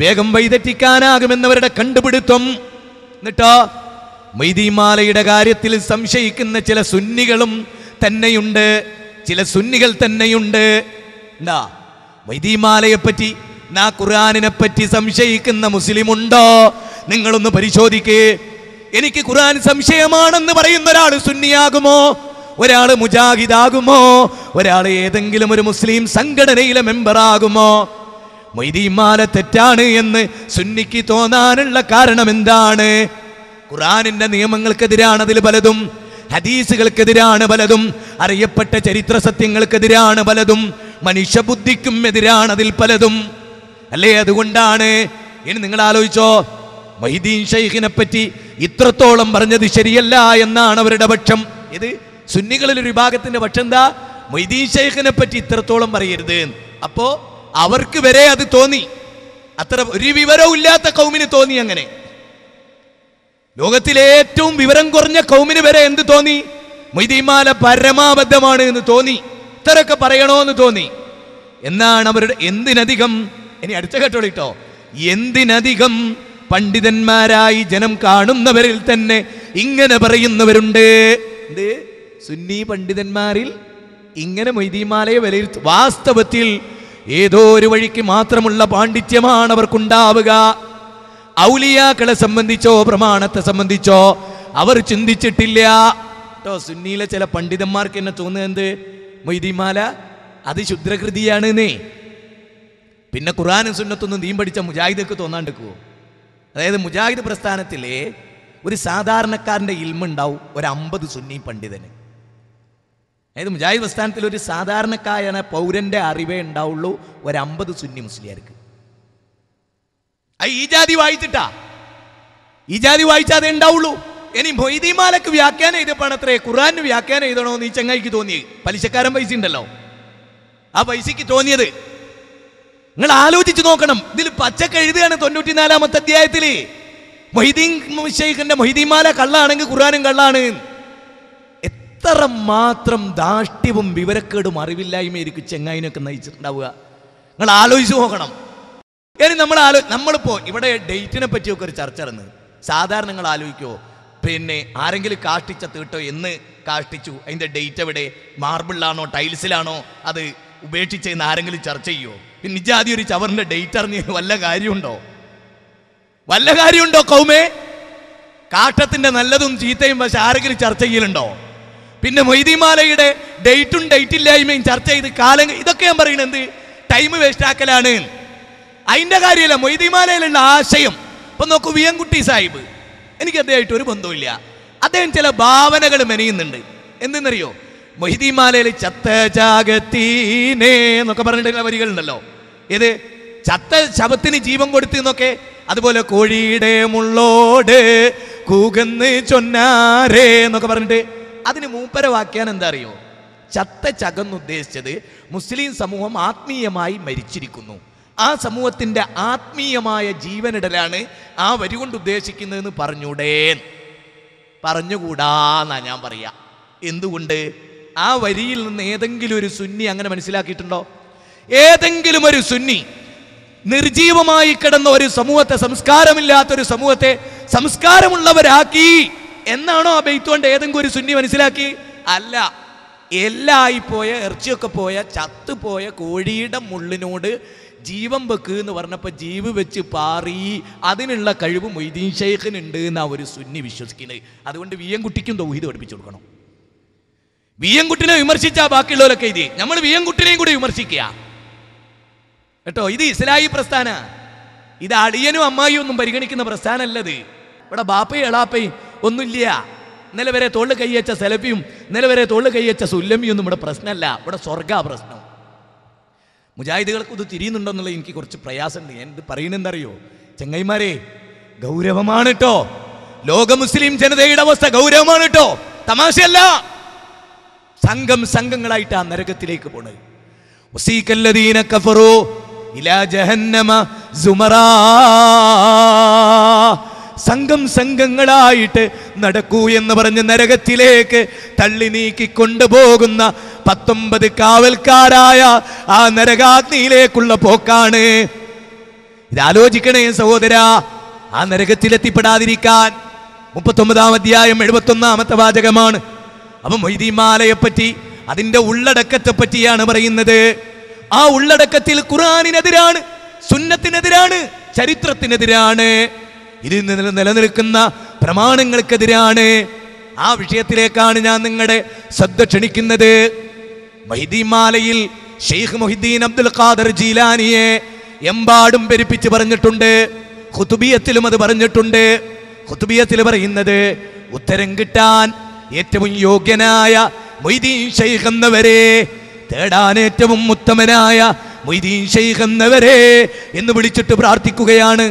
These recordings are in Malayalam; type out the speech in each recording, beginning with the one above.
വേഗം വൈതെറ്റിക്കാനാകുമെന്നവരുടെ കണ്ടുപിടുത്തം എന്നിട്ടോ മൈതിമാലയുടെ കാര്യത്തിൽ സംശയിക്കുന്ന ചില സുന്നികളും തന്നെയുണ്ട് ചില സുന്നികൾ തന്നെയുണ്ട് എന്താ പറ്റി നാ ഖുറാനിനെ പറ്റി സംശയിക്കുന്ന മുസ്ലിമുണ്ടോ നിങ്ങളൊന്ന് പരിശോധിക്കേ എനിക്ക് ഖുറാൻ സംശയമാണെന്ന് പറയുന്ന ഒരാൾ സുന്നിയാകുമോ ഒരാൾ മുജാഹിദാകുമോ ഒരാൾ ഏതെങ്കിലും ഒരു മുസ്ലിം സംഘടനയിലെ മെമ്പറാകുമോ മൊയ്തീമാല തെറ്റാണ് എന്ന് സുന്നിക്ക് തോന്നാനുള്ള കാരണം എന്താണ് ഖുറാനിന്റെ നിയമങ്ങൾക്കെതിരാണ് അതിൽ പലതും ഹദീസുകൾക്കെതിരാണ് പലതും അറിയപ്പെട്ട ചരിത്ര സത്യങ്ങൾക്കെതിരാണ് പലതും മനുഷ്യബുദ്ധിക്കും എതിരാണ് അതിൽ പലതും അല്ലേ അതുകൊണ്ടാണ് ഇനി നിങ്ങൾ ആലോചിച്ചോ മൊയ്തീൻ ഷെയ്ഖിനെ പറ്റി ഇത്രത്തോളം പറഞ്ഞത് ശരിയല്ല എന്നാണ് അവരുടെ പക്ഷം ഇത് സുന്നികളിൽ ഒരു വിഭാഗത്തിന്റെ പക്ഷം എന്താ മൊയ്തീൻ ഷെയ്ഖിനെ പറ്റി ഇത്രത്തോളം പറയരുത് അപ്പോൾ അവർക്ക് വരെ അത് തോന്നി അത്ര ഒരു വിവരവും ഇല്ലാത്ത കൗമിന് തോന്നി അങ്ങനെ ലോകത്തിലെ ഏറ്റവും വിവരം കുറഞ്ഞ കൗമിന് വരെ എന്ത് തോന്നി മൊയ്തീമാല പരമാബദ്ധമാണ് എന്ന് തോന്നി ഇത്രയൊക്കെ പറയണോന്ന് തോന്നി എന്നാണ് അവരുടെ എന്തിനധികം ഇനി അടുത്ത കേട്ടോ എന്തിനധികം പണ്ഡിതന്മാരായി ജനം കാണുന്നവരിൽ തന്നെ ഇങ്ങനെ പറയുന്നവരുണ്ട് എന്ത് സുന്നി പണ്ഡിതന്മാരിൽ ഇങ്ങനെ മൊയ്തീമാലയെ വിലയിരുത്തും വാസ്തവത്തിൽ ഏതോ ഒരു വഴിക്ക് മാത്രമുള്ള പാണ്ഡിത്യമാണ് അവർക്കുണ്ടാവുക ഔലിയാക്കളെ സംബന്ധിച്ചോ പ്രമാണത്തെ സംബന്ധിച്ചോ അവർ ചിന്തിച്ചിട്ടില്ല കേട്ടോ സുന്നിയിലെ ചില പണ്ഡിതന്മാർക്ക് എന്നെ തോന്നുന്നത് എന്ത് മൊയ്തിമാല അത് ശുദ്രകൃതിയാണ് നീ പിന്നെ ഖുറാനും സുന്നത്തൊന്നും നീം പഠിച്ച മുജാഹിദക്ക് തോന്നാണ്ടിക്കുവോ അതായത് മുജാഹിദ് പ്രസ്ഥാനത്തിലെ ഒരു സാധാരണക്കാരൻ്റെ ഇൽമുണ്ടാവും ഒരു അമ്പത് സുന്നി പണ്ഡിതന് അതായത് മുജാഹിദ് പ്രസ്ഥാനത്തിൽ ഒരു സാധാരണക്കാരന പൗരന്റെ അറിവേ ഉണ്ടാവുള്ളൂ ഒരു അമ്പത് സുന്നി മുസ്ലിയാർക്ക് ഈ ജാതി വായിച്ചിട്ടാ ഈ ജാതി വായിച്ചാൽ അതേ ഉണ്ടാവുള്ളൂ ഇനി മൊയ്തീമാലക്ക് വ്യാഖ്യാനം ചെയ്തപ്പോൾ അത്രേ ഖുറാന് വ്യാഖ്യാനം ചെയ്തണോ നീ ചങ്ങായിക്ക് തോന്നിയത് പലിശക്കാരൻ പൈസ ഉണ്ടല്ലോ ആ പൈസക്ക് തോന്നിയത് നിങ്ങൾ ആലോചിച്ച് നോക്കണം ഇതിൽ പച്ചക്ക് എഴുതുകയാണ് തൊണ്ണൂറ്റിനാലാമത്തെ അധ്യായത്തിൽ മൊയ്തീൻ ഷെയ്ഖിന്റെ മൊയ്തീമാല കള്ളാണെങ്കിൽ ഖുറാനും കള്ളാണ് ഇത്ര മാത്രം ദാഷ്ട്യവും വിവരക്കേടും അറിവില്ലായ്മയായിരിക്കും ചെങ്ങായിനൊക്കെ നയിച്ചിട്ടുണ്ടാവുക നിങ്ങൾ ആലോചിച്ച് നോക്കണം ഇനി നമ്മൾ ആലോ നമ്മളിപ്പോൾ ഇവിടെ ഡേറ്റിനെ പറ്റിയൊക്കെ ഒരു ചർച്ച ഇറന്ന് സാധാരണ നിങ്ങൾ ആലോചിക്കുമോ പിന്നെ ആരെങ്കിലും കാഷ്ടിച്ച തീട്ടോ എന്ന് കാഷ്ടിച്ചു അതിൻ്റെ ഡേറ്റ് എവിടെ മാർബിളിലാണോ ടൈൽസിലാണോ അത് ഉപേക്ഷിച്ചെന്ന് ആരെങ്കിലും ചർച്ച ചെയ്യുമോ പിന്നെ നിജാതി ഒരു ചവറിൻ്റെ ഡേറ്റ് അറിഞ്ഞ് വല്ല കാര്യമുണ്ടോ വല്ല കാര്യമുണ്ടോ കൗമേ കാട്ടത്തിന്റെ നല്ലതും ചീത്തയും പക്ഷെ ആരെങ്കിലും ചർച്ച ചെയ്യലുണ്ടോ പിന്നെ മൊയ്തിമാലയുടെ ഡേറ്റും ഡേറ്റ് ഇല്ലായ്മയും ചർച്ച ചെയ്ത് കാലം ഇതൊക്കെ ഞാൻ പറയുന്നത് എന്ത് ടൈം വേസ്റ്റ് ആക്കലാണ് അതിൻ്റെ കാര്യമല്ല മൊയ്തിമാലയിലുള്ള ആശയം ഇപ്പം നോക്കൂ വിയൻകുട്ടി സാഹിബ് എനിക്ക് അദ്ദേഹമായിട്ട് ഒരു ബന്ധവുമില്ല അദ്ദേഹം ചില ഭാവനകൾ മെനയുന്നുണ്ട് എന്തെന്നറിയോ മൊഹിദിമാലയിൽ ചത്ത ചാകത്തീനേ എന്നൊക്കെ പറഞ്ഞിട്ടുള്ള വരികളുണ്ടല്ലോ ഏത് ചത്ത ശവത്തിന് ജീവൻ കൊടുത്തു എന്നൊക്കെ അതുപോലെ കോഴിയുടെ മുള്ളോട് കൂകന്ന് ചൊന്നാരേ എന്നൊക്കെ പറഞ്ഞിട്ട് അതിന് വാക്യാൻ എന്താ അറിയോ ചത്ത ചകന്നുദ്ദേശിച്ചത് മുസ്ലിം സമൂഹം ആത്മീയമായി മരിച്ചിരിക്കുന്നു ആ സമൂഹത്തിൻ്റെ ആത്മീയമായ ജീവനിടലാണ് ആ വരി കൊണ്ട് ഉദ്ദേശിക്കുന്നതെന്ന് പറഞ്ഞൂടേ പറഞ്ഞുകൂടാന്നാ ഞാൻ പറയാ എന്തുകൊണ്ട് ആ വരിയിൽ നിന്ന് ഏതെങ്കിലും ഒരു സുന്നി അങ്ങനെ മനസ്സിലാക്കിയിട്ടുണ്ടോ ഏതെങ്കിലും ഒരു സുന്നി നിർജീവമായി കിടന്ന ഒരു സമൂഹത്തെ സംസ്കാരമില്ലാത്തൊരു സമൂഹത്തെ സംസ്കാരമുള്ളവരാക്കി എന്നാണോ ആ ബെയ്ത്ത് കൊണ്ട് ഏതെങ്കിലും ഒരു സുന്നി മനസ്സിലാക്കി അല്ല എല്ലായിപ്പോയ ഇറച്ചിയൊക്കെ പോയ ചത്തുപോയ കോഴിയുടെ മുള്ളിനോട് ജീവൻ വെക്ക് എന്ന് പറഞ്ഞപ്പോൾ ജീവ് വെച്ച് പാറി അതിനുള്ള കഴിവ് മൊയ്തീൻ ഷെയ്ഖിനുണ്ട് എന്നാ ഒരു സുന്നി വിശ്വസിക്കുന്നത് അതുകൊണ്ട് കുട്ടിക്കും ദൗഹിത് പഠിപ്പിച്ചു കൊടുക്കണം കുട്ടിനെ വിമർശിച്ചാൽ ബാക്കിയുള്ളവരൊക്കെ ഇത് നമ്മൾ കുട്ടിനെയും കൂടി വിമർശിക്കുക കേട്ടോ ഇത് ഇസ്ലായി പ്രസ്ഥാന ഇത് അടിയനും അമ്മായിയും ഒന്നും പരിഗണിക്കുന്ന പ്രസ്ഥാനമല്ലത് ഇവിടെ ബാപ്പയും എളാപ്പയും ഒന്നുമില്ല ഇന്നലെ വരെ തോളിൽ കൈയച്ച സെലഫിയും ഇന്നലെ വരെ തോളിൽ കൈയച്ച സുല്ലമിയൊന്നും ഇവിടെ പ്രശ്നമല്ല ഇവിടെ സ്വർഗ പ്രശ്നം മുജാഹിദുകൾക്ക് ഇത് തിരിയുന്നുണ്ടോന്നുള്ളത് എനിക്ക് കുറച്ച് പ്രയാസമുണ്ട് ഞാൻ ഇത് പറയണെന്തറിയോ ചെങ്ങൈമാരെ ഗൗരവമാണ് കേട്ടോ ലോക മുസ്ലിം ജനതയുടെ അവസ്ഥ ഗൗരവമാണ് കേട്ടോ തമാശയല്ല സംഘം സംഘങ്ങളായിട്ട് ആ നരകത്തിലേക്ക് പോണത് ഇലാ ജഹന്നമ സുമറാ സംഘം സംഘങ്ങളായിട്ട് നടക്കൂ എന്ന് പറഞ്ഞ് നരകത്തിലേക്ക് തള്ളി നീക്കി കൊണ്ടുപോകുന്ന പത്തൊമ്പത് കാവൽക്കാരായ ആ നരകാഗ്നിയിലേക്കുള്ള പോക്കാണ് ഇതാലോചിക്കണേ സഹോദര ആ നരകത്തിലെത്തിപ്പെടാതിരിക്കാൻ മുപ്പത്തൊമ്പതാം അധ്യായം ഒന്നാമത്തെ വാചകമാണ് അപ്പം മൊയ്തീമാലയെപ്പറ്റി അതിൻ്റെ ഉള്ളടക്കത്തെ പറ്റിയാണ് പറയുന്നത് ആ ഉള്ളടക്കത്തിൽ ഖുറാനിനെതിരാണ് സുന്നത്തിനെതിരാണ് ചരിത്രത്തിനെതിരാണ് ഇതിൽ നിന്ന് നിലനിൽക്കുന്ന പ്രമാണങ്ങൾക്കെതിരാണ് ആ വിഷയത്തിലേക്കാണ് ഞാൻ നിങ്ങളുടെ ശ്രദ്ധ ക്ഷണിക്കുന്നത് മാലയിൽ ഷെയ്ഖ് മൊഹിദ്ദീൻ അബ്ദുൽ ഖാദർ ജീലാനിയെ എമ്പാടും പെരുപ്പിച്ച് പറഞ്ഞിട്ടുണ്ട് ഖുതുബിയത്തിലും അത് പറഞ്ഞിട്ടുണ്ട് ഖുതുബിയത്തിൽ പറയുന്നത് ഉത്തരം കിട്ടാൻ ഏറ്റവും യോഗ്യനായ മൊയ്തീൻ ഷെയ്ഖ് എന്നവരെ തേടാൻ ഏറ്റവും ഉത്തമനായ മൊയ്തീൻ ഷെയ്ഖ് എന്നവരെ എന്ന് വിളിച്ചിട്ട് പ്രാർത്ഥിക്കുകയാണ്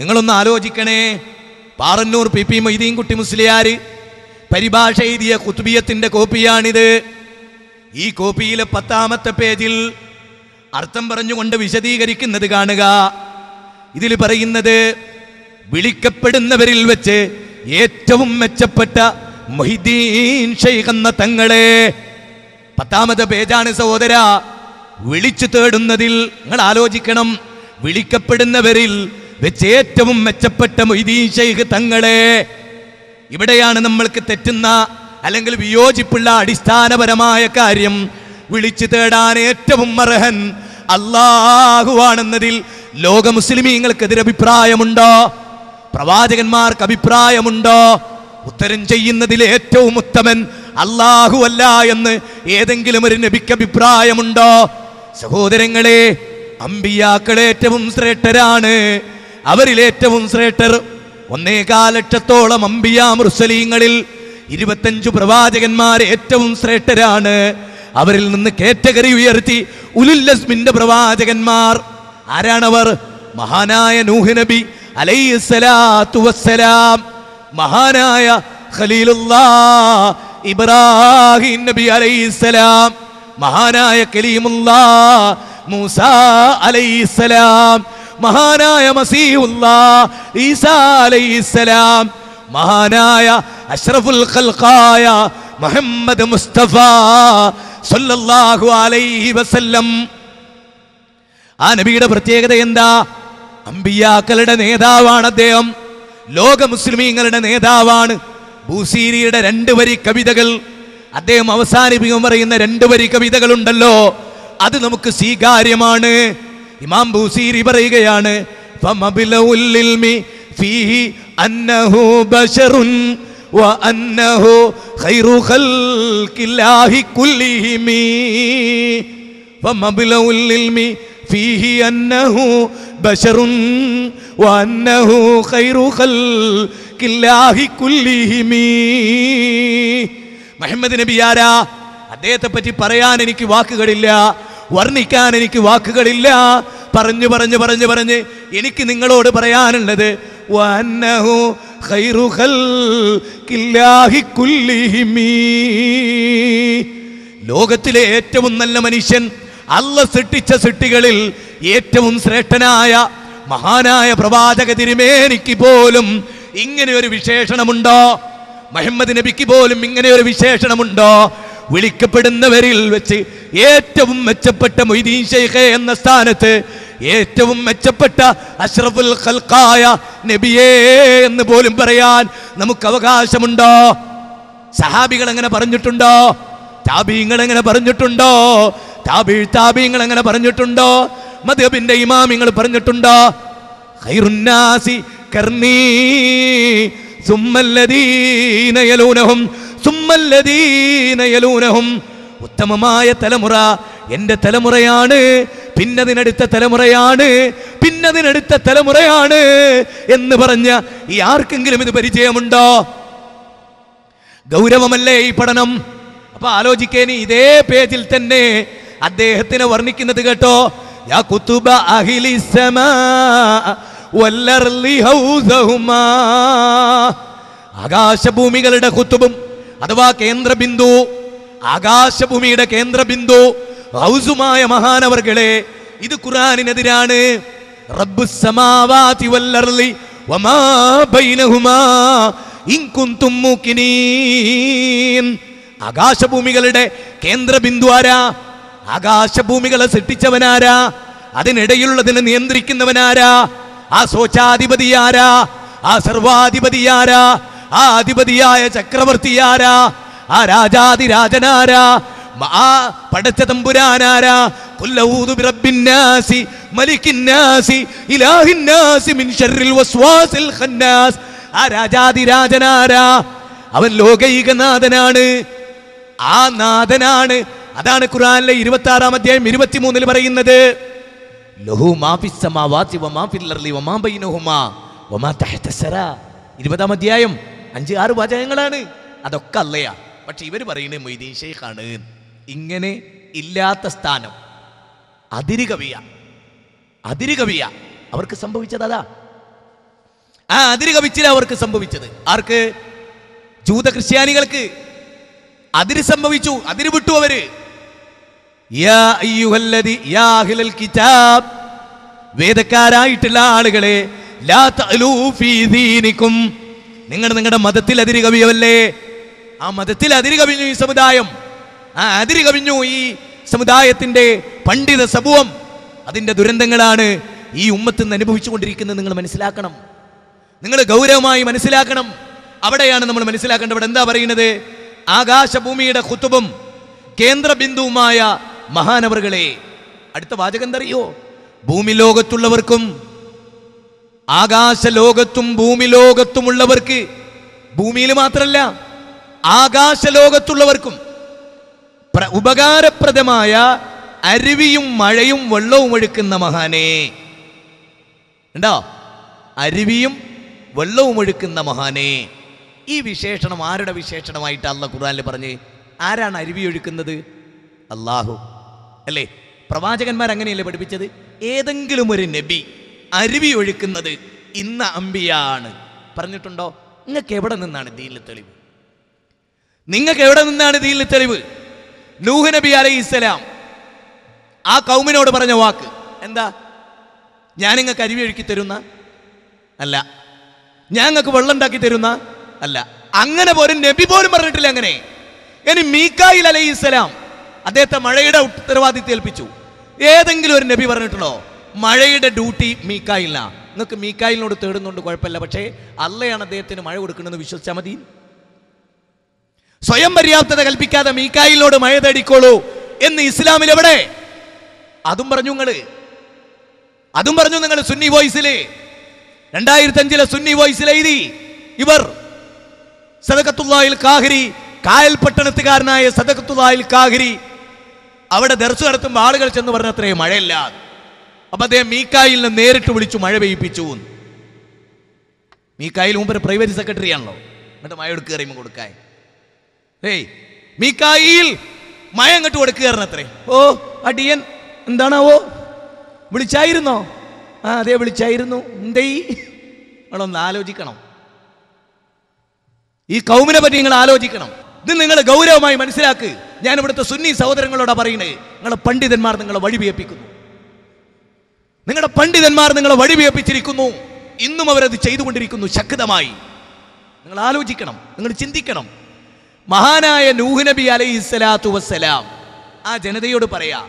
നിങ്ങളൊന്ന് ആലോചിക്കണേ പാറന്നൂർ പി പി കുട്ടി മുസ്ലിയാർ പരിഭാഷ എഴുതിയ കുത്തുബിയത്തിൻ്റെ കോപ്പിയാണിത് ഈ കോപ്പിയിലെ പത്താമത്തെ പേജിൽ അർത്ഥം പറഞ്ഞുകൊണ്ട് വിശദീകരിക്കുന്നത് കാണുക ഇതിൽ പറയുന്നത് വിളിക്കപ്പെടുന്നവരിൽ വെച്ച് ഏറ്റവും മെച്ചപ്പെട്ട മൊഹിദ്ദീൻ ഷെയ്ഖ് തങ്ങളെ പത്താമത്തെ പേജാണ് സഹോദര വിളിച്ചു തേടുന്നതിൽ നിങ്ങൾ ആലോചിക്കണം വിളിക്കപ്പെടുന്നവരിൽ വെച്ച് ഏറ്റവും മെച്ചപ്പെട്ട മൊയ്തീൻ ഷെയ്ഖ് തങ്ങളെ ഇവിടെയാണ് നമ്മൾക്ക് തെറ്റുന്ന അല്ലെങ്കിൽ വിയോജിപ്പുള്ള അടിസ്ഥാനപരമായ കാര്യം വിളിച്ചു തേടാൻ ഏറ്റവും അർഹൻ അള്ളാഹുവാണെന്നതിൽ ലോക മുസ്ലിമീങ്ങൾക്കെതിരെ അഭിപ്രായമുണ്ടോ പ്രവാചകന്മാർക്ക് അഭിപ്രായമുണ്ടോ ഉത്തരം ചെയ്യുന്നതിൽ ഏറ്റവും ഉത്തമൻ അല്ല എന്ന് ഏതെങ്കിലും ഒരു നബിക്ക് അഭിപ്രായമുണ്ടോ സഹോദരങ്ങളെ അമ്പിയാക്കൾ ഏറ്റവും ശ്രേഷ്ഠരാണ് അവരിൽ ഏറ്റവും ശ്രേഷ്ഠർ ഒന്നേകാ ലക്ഷത്തോളം അമ്പിയാ മുർസലീങ്ങളിൽ ഇരുപത്തഞ്ചു പ്രവാചകന്മാർ ഏറ്റവും ശ്രേഷ്ഠരാണ് അവരിൽ നിന്ന് കേറ്റഗറി ഉയർത്തി ഉലുല്ലസ്മിന്റെ പ്രവാചകന്മാർ ആരാണവർ മഹാനായ നൂഹ് നബി അലൈഹി വസ്സലാം മഹാനായ ഇബ്രാഹിം നബി അലൈഹിസ്സലാം മഹാനായ കലീമുല്ലാ മൂസ അലൈഹിസ്സലാം മഹാനായ മസീഹുല്ല അലൈഹിസ്സലാം മഹാനായ അഷ്റഫുൽ ഖൽഖായ മുഹമ്മദ് മുസ്തഫ സല്ലല്ലാഹു അലൈഹി വസല്ലം ആ നബിയുടെ പ്രത്യേകത എന്താ അമ്പിയാക്കളുടെ നേതാവാണ് അദ്ദേഹം ലോക മുസ്ലിമീങ്ങളുടെ നേതാവാണ് ഭൂസീരിയുടെ രണ്ട് വരി കവിതകൾ അദ്ദേഹം അവസാനിപ്പിക്കും പറയുന്ന രണ്ട് വരി കവിതകളുണ്ടല്ലോ അത് നമുക്ക് സ്വീകാര്യമാണ് ഇമാം ബൂസീരി പറയുകയാണ് മുഹമ്മദ് നബി ആരാ അദ്ദേഹത്തെ പറ്റി പറയാൻ എനിക്ക് വാക്കുകളില്ല വർണ്ണിക്കാൻ എനിക്ക് വാക്കുകളില്ല പറഞ്ഞു പറഞ്ഞു പറഞ്ഞു പറഞ്ഞ് എനിക്ക് നിങ്ങളോട് പറയാനുള്ളത് ലോകത്തിലെ ഏറ്റവും നല്ല മനുഷ്യൻ അല്ല സൃഷ്ടിച്ച സൃഷ്ടികളിൽ ഏറ്റവും ശ്രേഷ്ഠനായ മഹാനായ പ്രവാചക തിരുമേനിക്ക് പോലും ഇങ്ങനെ ഒരു വിശേഷണമുണ്ടോ മുഹമ്മദ് നബിക്ക് പോലും ഇങ്ങനെ ഒരു വിശേഷണമുണ്ടോ വിളിക്കപ്പെടുന്നവരിൽ വെച്ച് ഏറ്റവും മെച്ചപ്പെട്ട മൊയ്തീൻ ഷെയ്ഖെ എന്ന സ്ഥാനത്ത് ഏറ്റവും മെച്ചപ്പെട്ട അഷ്റഫുൽ ഖൽഖായ നബിയേ എന്ന് പോലും പറയാൻ നമുക്ക് അവകാശമുണ്ടോ സഹാബികൾ എങ്ങനെ പറഞ്ഞിട്ടുണ്ടോ താബീങ്ങൾ എങ്ങനെ പറഞ്ഞിട്ടുണ്ടോ താബീ താബീങ്ങൾ എങ്ങനെ പറഞ്ഞിട്ടുണ്ടോ മദ്ഹബിന്റെ ഇമാമിങ്ങൾ പറഞ്ഞിട്ടുണ്ടോ ഖൈറുന്നാസി കർണീ സുമ്മല്ലദീന യലൂനഹും സുമ്മല്ലദീനയലൂനഹും ഉത്തമമായ തലമുറ എന്റെ തലമുറയാണ് പിന്നതിനടുത്ത തലമുറയാണ് പിന്നതിനടുത്ത തലമുറയാണ് എന്ന് പറഞ്ഞ ഈ ആർക്കെങ്കിലും ഇത് പരിചയമുണ്ടോ ഗൗരവമല്ലേ ഈ പഠനം അപ്പൊ ആലോചിക്കേനി ഇതേ പേജിൽ തന്നെ അദ്ദേഹത്തിനെ വർണ്ണിക്കുന്നത് കേട്ടോ യാ അഹിലി ആകാശഭൂമികളുടെ കുത്തുബും അഥവാ കേന്ദ്രബിന്ദു ആകാശഭൂമിയുടെ കേന്ദ്രബിന്ദു ഹൗസുമായ മഹാനവർകളെ ഇത് ഖുറാനിനെതിരാണ് റബ്ബ് സമാവാതി വല്ലർലി വമാ ബൈനഹുമാ ആകാശഭൂമികളുടെ കേന്ദ്രബിന്ദു ആരാ ആകാശഭൂമികളെ സൃഷ്ടിച്ചവനാരാ അതിനിടയിലുള്ളതിനെ നിയന്ത്രിക്കുന്നവനാരാ ആ ആരാ ആ സർവാധിപതി ആരാ ആ അധിപതിയായ ചക്രവർത്തി ആരാ ആ രാജാതിരാജനാരാ ആ പടച്ച തമ്പുരാനാരാ قل برب الناس ملك الناس إله الناس من شر الوسواس ആ രാജാതിരാജനാരാ അവൻ ലോകൈകനാഥനാണ് ആ നാഥനാണ് അതാണ് ഖുറാനിലെ ഇരുപത്തി ആറാം അധ്യായം ഇരുപത്തിമൂന്നിൽ പറയുന്നത് ലഹു മാഫിസമാ വാത്തി വമാ പില്ലർലി വമാ ബൈനഹുമാ വമാ തഹ്തസറ ഇരുപതാം അധ്യായം അഞ്ച് ആറ് വാചകങ്ങളാണ് അതൊക്കെ അല്ലയാ പക്ഷെ ഇവർ പറയുന്നത് മൊയ്തീൻ ഷെയ്ഖാണ് ഇങ്ങനെ ഇല്ലാത്ത സ്ഥാനം അതിര് കവിയ അതിര് കവിയ അവർക്ക് സംഭവിച്ചത് അതാ ആ അതിര് കവിച്ചില്ല അവർക്ക് സംഭവിച്ചത് ആർക്ക് ജൂത ക്രിസ്ത്യാനികൾക്ക് അതിര് സംഭവിച്ചു അതിര് വിട്ടു അവര് വേദക്കാരായിട്ടുള്ള ആളുകളെ ലാ നിങ്ങൾ നിങ്ങളുടെ മതത്തിൽ അതിരി കവിയവല്ലേ ആ മതത്തിൽ അതിരി കവിഞ്ഞു ഈ സമുദായം ആ അതിരി കവിഞ്ഞു ഈ സമുദായത്തിന്റെ പണ്ഡിത സമൂഹം അതിന്റെ ദുരന്തങ്ങളാണ് ഈ ഉമ്മത്ത് നിന്ന് അനുഭവിച്ചു കൊണ്ടിരിക്കുന്നത് നിങ്ങൾ മനസ്സിലാക്കണം നിങ്ങൾ ഗൗരവമായി മനസ്സിലാക്കണം അവിടെയാണ് നമ്മൾ മനസ്സിലാക്കേണ്ടത് അവിടെ എന്താ പറയുന്നത് ആകാശഭൂമിയുടെ കുത്തുബും കേന്ദ്ര ബിന്ദുവുമായ മഹാനവറുകളെ അടുത്ത വാചകം എന്തറിയോ ഭൂമി ലോകത്തുള്ളവർക്കും ആകാശലോകത്തും ഭൂമി ലോകത്തുമുള്ളവർക്ക് ഭൂമിയിൽ മാത്രമല്ല ആകാശലോകത്തുള്ളവർക്കും ഉപകാരപ്രദമായ അരുവിയും മഴയും വെള്ളവും ഒഴുക്കുന്ന മഹാനേ ഉണ്ടോ അരുവിയും വെള്ളവും ഒഴുക്കുന്ന മഹാനേ ഈ വിശേഷണം ആരുടെ വിശേഷണമായിട്ട് അള്ള ഖുർആാനിൽ പറഞ്ഞ് ആരാണ് അരുവി ഒഴുക്കുന്നത് അള്ളാഹു അല്ലേ പ്രവാചകന്മാർ അങ്ങനെയല്ലേ പഠിപ്പിച്ചത് ഏതെങ്കിലും ഒരു നബി അരുവി ഒഴുക്കുന്നത് ഇന്ന അമ്പിയാണ് പറഞ്ഞിട്ടുണ്ടോ നിങ്ങൾക്ക് എവിടെ നിന്നാണ് ദീനിലെ തെളിവ് നിങ്ങൾക്ക് എവിടെ നിന്നാണ് ദീനിലെ തെളിവ് നൂഹ് നബി അലൈഹി ഇസ്ലാം ആ കൗമിനോട് പറഞ്ഞ വാക്ക് എന്താ ഞാൻ നിങ്ങൾക്ക് അരുവി ഒഴുക്കി തരുന്ന അല്ല ഞാൻ നിങ്ങൾക്ക് വെള്ളം ഉണ്ടാക്കി തരുന്ന അല്ല അങ്ങനെ പോലും നബി പോലും പറഞ്ഞിട്ടില്ല അങ്ങനെ ഇനി മീക്കായിൽ അലൈഹി ഇസ്ലാം അദ്ദേഹത്തെ മഴയുടെ ഉത്തരവാദിത്വം ഏൽപ്പിച്ചു ഏതെങ്കിലും ഒരു നബി പറഞ്ഞിട്ടുണ്ടോ മഴയുടെ ഡ്യൂട്ടി മീക്കായില്ല നിങ്ങൾക്ക് മീക്കായിലിനോട് തേടുന്നുണ്ട് കുഴപ്പമില്ല പക്ഷേ അല്ലയാണ് അദ്ദേഹത്തിന് മഴ കൊടുക്കണമെന്ന് വിശ്വസിച്ചാൽ മതി സ്വയം പര്യാപ്തത കൽപ്പിക്കാതെ മീക്കായിലിനോട് മഴ തേടിക്കോളൂ എന്ന് ഇസ്ലാമിൽ എവിടെ അതും പറഞ്ഞു നിങ്ങൾ അതും പറഞ്ഞു നിങ്ങൾ സുന്നി വോയിസിൽ രണ്ടായിരത്തി അഞ്ചിലെ സുന്നി വോയിസിൽ എഴുതി ഇവർ സദക്കത്തുള്ളായിൽ കാഹിരി കായൽ പട്ടണത്തുകാരനായ സദക്കത്തുള്ളായിൽ കാഹിരി അവിടെ ദർശനം നടത്തുമ്പോൾ ആളുകൾ ചെന്ന് പറഞ്ഞത്രേ മഴയില്ലാതെ അപ്പൊ അദ്ദേഹം മീക്കായിലിനെ നേരിട്ട് വിളിച്ചു മഴ പെയ്യിപ്പിച്ചു മീക്കായിൽ മുമ്പ് പ്രൈവറ്റ് സെക്രട്ടറി ആണല്ലോ എന്നിട്ട് മഴ എടുക്കുക അറിയുമ്പോൾ കൊടുക്കാൻ ഏയ് മീക്കായിൽ മഴ അങ്ങോട്ട് കൊടുക്കുകയായിരുന്നു അത്രേ ഓ അടിയൻ എന്താണാവോ വിളിച്ചായിരുന്നോ ആ അതെ വിളിച്ചായിരുന്നു എന്തേ നിങ്ങളൊന്ന് ആലോചിക്കണം ഈ കൗമിനെ പറ്റി നിങ്ങൾ ആലോചിക്കണം ഇത് നിങ്ങൾ ഗൗരവമായി മനസ്സിലാക്കുക ഞാൻ ഇവിടുത്തെ സുന്നി സഹോദരങ്ങളോടാ പറയുന്നത് നിങ്ങളെ പണ്ഡിതന്മാർ നിങ്ങളെ വിയപ്പിക്കുന്നു നിങ്ങളുടെ പണ്ഡിതന്മാർ നിങ്ങളെ വഴിവിയപ്പിച്ചിരിക്കുന്നു ഇന്നും അവരത് ചെയ്തുകൊണ്ടിരിക്കുന്നു ശക്തമായി നിങ്ങൾ ആലോചിക്കണം നിങ്ങൾ ചിന്തിക്കണം മഹാനായ നൂഹ് നബി അലൈഹി സ്വലാത്തു വസ്സലാം ആ ജനതയോട് പറയാ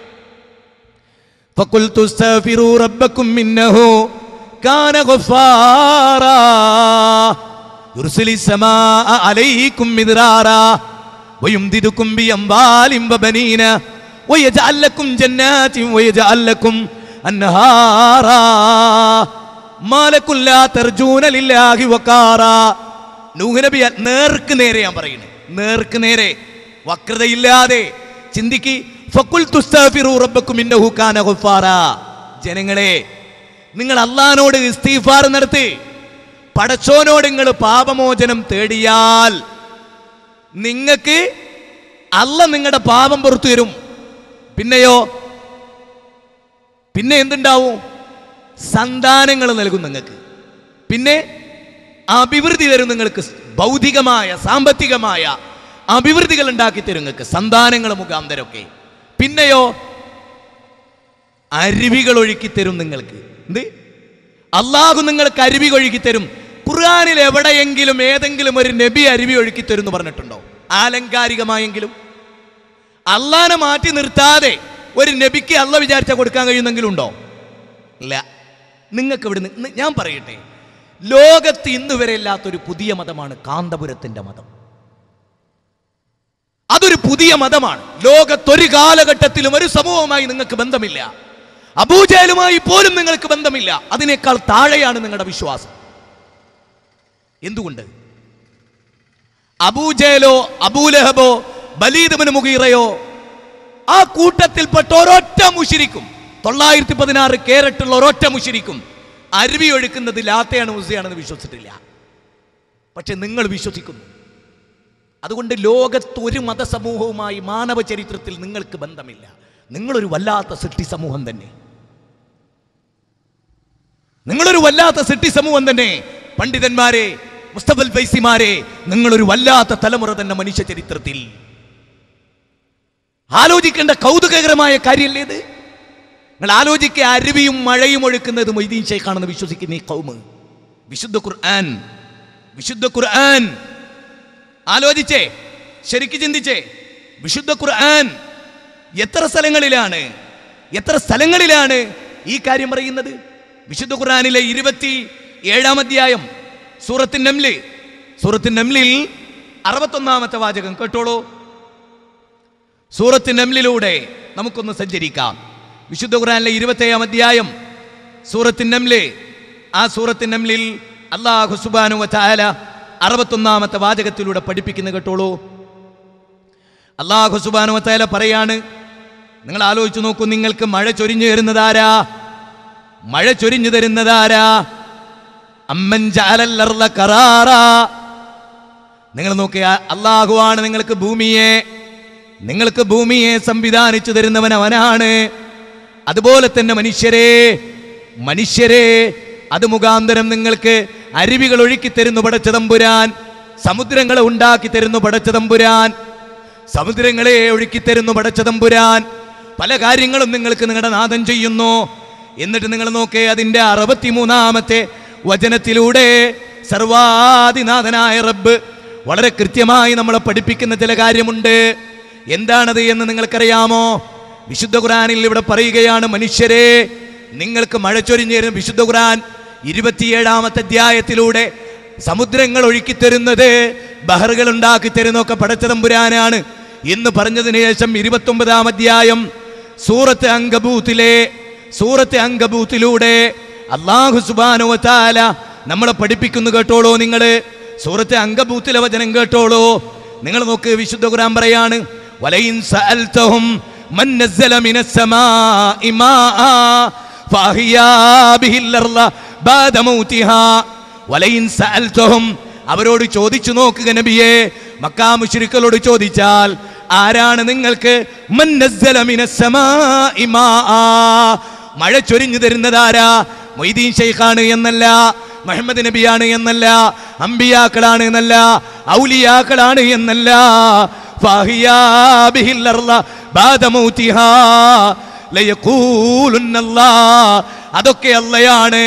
ും നൂഹ്നബി നേർക്ക് നേരെ ഞാൻ പറയുന്നു നേർക്ക് നേരെ വക്രതയില്ലാതെ ചിന്തിക്ക് ജനങ്ങളെ നിങ്ങൾ അള്ളഹാനോട് ഇസ്തീഫാർ നടത്തി പടച്ചോനോട് നിങ്ങൾ പാപമോചനം തേടിയാൽ നിങ്ങൾക്ക് അല്ല നിങ്ങളുടെ പാപം പുറത്തു തരും പിന്നെയോ പിന്നെ എന്തുണ്ടാവും സന്താനങ്ങൾ നൽകും നിങ്ങൾക്ക് പിന്നെ അഭിവൃദ്ധി തരും നിങ്ങൾക്ക് ഭൗതികമായ സാമ്പത്തികമായ അഭിവൃദ്ധികൾ ഉണ്ടാക്കി തരും നിങ്ങൾക്ക് സന്താനങ്ങൾ മുഖാന്തരമൊക്കെ പിന്നെയോ അരുവികൾ ഒഴുക്കി തരും നിങ്ങൾക്ക് എന്ത് അള്ളാഹു നിങ്ങൾക്ക് അരുവി ഒഴുക്കി തരും ഖുർആാനിൽ എവിടെയെങ്കിലും ഏതെങ്കിലും ഒരു നബി അരുവി ഒഴുക്കി തരും എന്ന് പറഞ്ഞിട്ടുണ്ടോ ആലങ്കാരികമായെങ്കിലും അള്ളാനെ മാറ്റി നിർത്താതെ ഒരു നബിക്ക് അല്ല വിചാരിച്ച കൊടുക്കാൻ കഴിയുന്നെങ്കിലുണ്ടോ ഇല്ല നിങ്ങൾക്ക് ഇവിടുന്ന് ഞാൻ പറയട്ടെ ലോകത്ത് ഇന്ന് വരെ ഇല്ലാത്തൊരു പുതിയ മതമാണ് കാന്തപുരത്തിൻ്റെ മതം അതൊരു പുതിയ മതമാണ് ലോകത്തൊരു കാലഘട്ടത്തിലും ഒരു സമൂഹവുമായി നിങ്ങൾക്ക് ബന്ധമില്ല അബൂജയലുമായി പോലും നിങ്ങൾക്ക് ബന്ധമില്ല അതിനേക്കാൾ താഴെയാണ് നിങ്ങളുടെ വിശ്വാസം എന്തുകൊണ്ട് അബൂജേലോ അബൂലഹബോ ബലീദബിന് മുഗീറയോ ആ കൂട്ടത്തിൽപ്പെട്ട ഒരൊറ്റ മുഷിരിക്കും തൊള്ളായിരത്തി പതിനാറ് കേരട്ടുള്ള ഒരൊറ്റ മുഷിരിക്കും അരുവി ഒഴുക്കുന്നത് ലാത്തയാണ് മുസയാണെന്ന് വിശ്വസിച്ചിട്ടില്ല പക്ഷെ നിങ്ങൾ വിശ്വസിക്കുന്നു അതുകൊണ്ട് ലോകത്ത് ഒരു മതസമൂഹവുമായി മാനവ ചരിത്രത്തിൽ നിങ്ങൾക്ക് ബന്ധമില്ല നിങ്ങളൊരു വല്ലാത്ത സൃഷ്ടി സമൂഹം തന്നെ നിങ്ങളൊരു വല്ലാത്ത സൃഷ്ടി സമൂഹം തന്നെ പണ്ഡിതന്മാരെ മുസ്തഫൽ ഫൈസിമാരെ നിങ്ങളൊരു വല്ലാത്ത തലമുറ തന്നെ മനുഷ്യ ചരിത്രത്തിൽ ആലോചിക്കേണ്ട കൗതുകകരമായ കാര്യമല്ലേ ഇത് നിങ്ങൾ ആലോചിക്കുക അരുവിയും മഴയും ഒഴുക്കുന്നത് മൊയ്തീൻ ഷെയ്ഖാണെന്ന് വിശ്വസിക്കുന്ന ഈ കൗമ് വിശുദ്ധ ഖുർആൻ വിശുദ്ധ ഖുർആൻ ആലോചിച്ചേ ശരിക്ക് ചിന്തിച്ചേ വിശുദ്ധ ഖുർആൻ എത്ര സ്ഥലങ്ങളിലാണ് എത്ര സ്ഥലങ്ങളിലാണ് ഈ കാര്യം പറയുന്നത് വിശുദ്ധ ഖുർആനിലെ ഇരുപത്തി ഏഴാം അധ്യായം സൂറത്തിൻ നംലി സൂറത്തിൻ നംലിൽ അറുപത്തൊന്നാമത്തെ വാചകം കേട്ടോളൂ സൂറത്ത് നംലിലൂടെ നമുക്കൊന്ന് സഞ്ചരിക്കാം വിശുദ്ധ ഖുറാനിലെ ഇരുപത്തേഴാം അധ്യായം സൂറത്ത് നംല് ആ സൂറത്ത് നംലിൽ അള്ളാഹു സുബാനു വാല അറുപത്തൊന്നാമത്തെ വാചകത്തിലൂടെ പഠിപ്പിക്കുന്ന കേട്ടോളൂ അള്ളാഹു സുബാനു വാല പറയാണ് നിങ്ങൾ ആലോചിച്ച് നോക്കൂ നിങ്ങൾക്ക് മഴ ചൊരിഞ്ഞു തരുന്നതാരാ മഴ ചൊരിഞ്ഞു തരുന്നതാരാ അമ്മൻ ചാലല്ലറുള്ള കറാറ നിങ്ങൾ നോക്കിയ അള്ളാഹുവാണ് നിങ്ങൾക്ക് ഭൂമിയെ നിങ്ങൾക്ക് ഭൂമിയെ സംവിധാനിച്ചു തരുന്നവൻ അവനാണ് അതുപോലെ തന്നെ മനുഷ്യരെ മനുഷ്യരെ അത് മുഖാന്തരം നിങ്ങൾക്ക് അരുവികൾ ഒഴുക്കി തരുന്നു പടച്ചതമ്പുരാൻ സമുദ്രങ്ങളെ ഉണ്ടാക്കി തരുന്നു പടച്ചതമ്പുരാൻ സമുദ്രങ്ങളെ ഒഴുക്കി തരുന്നു പടച്ചതമ്പുരാൻ പല കാര്യങ്ങളും നിങ്ങൾക്ക് നിങ്ങളുടെ നാദം ചെയ്യുന്നു എന്നിട്ട് നിങ്ങൾ നോക്കേ അതിൻ്റെ അറുപത്തിമൂന്നാമത്തെ വചനത്തിലൂടെ സർവാദിനാഥനായ റബ്ബ് വളരെ കൃത്യമായി നമ്മളെ പഠിപ്പിക്കുന്ന ചില കാര്യമുണ്ട് എന്താണത് എന്ന് നിങ്ങൾക്കറിയാമോ വിശുദ്ധ ഖുറാനിൽ ഇവിടെ പറയുകയാണ് മനുഷ്യരെ നിങ്ങൾക്ക് മഴ ചൊരിഞ്ഞിരുന്ന വിശുദ്ധ ഖുറാൻ ഇരുപത്തിയേഴാമത്തെ അധ്യായത്തിലൂടെ സമുദ്രങ്ങൾ ഒഴുക്കി തരുന്നത് ബഹറുകൾ ഉണ്ടാക്കി തരുന്നൊക്കെ പടച്ചതമ്പുരാനാണ് എന്ന് പറഞ്ഞതിന് ശേഷം ഇരുപത്തൊമ്പതാം അധ്യായം സൂറത്ത് അങ്കബൂത്തിലെ സൂറത്ത് അങ്കബൂത്തിലൂടെ അള്ളാഹു താല നമ്മളെ പഠിപ്പിക്കുന്നു കേട്ടോളൂ നിങ്ങൾ സൂറത്ത് അങ്കബൂത്തിലെ വചനം കേട്ടോളൂ നിങ്ങൾ നോക്ക് വിശുദ്ധ ഖുറാൻ പറയാണ് ولئن سألتهم من نزل من السماء ماء فأحيا به الأرض بعد موتها ولئن سألتهم അവരോട് ചോദിച്ചു നോക്കുക നബിയെ മക്കാ മുഷ്രിക്കളോട് ചോദിച്ചാൽ ആരാണ് നിങ്ങൾക്ക് മഴ ചൊരിഞ്ഞു തരുന്നതാരാ മൊയ്തീൻ ഷെയ്ഖാണ് എന്നല്ല മുഹമ്മദ് നബിയാണ് എന്നല്ല അമ്പിയാക്കളാണ് എന്നല്ല ഔലിയാക്കളാണ് എന്നല്ല فأحيا അതൊക്കെ അല്ലയാണ്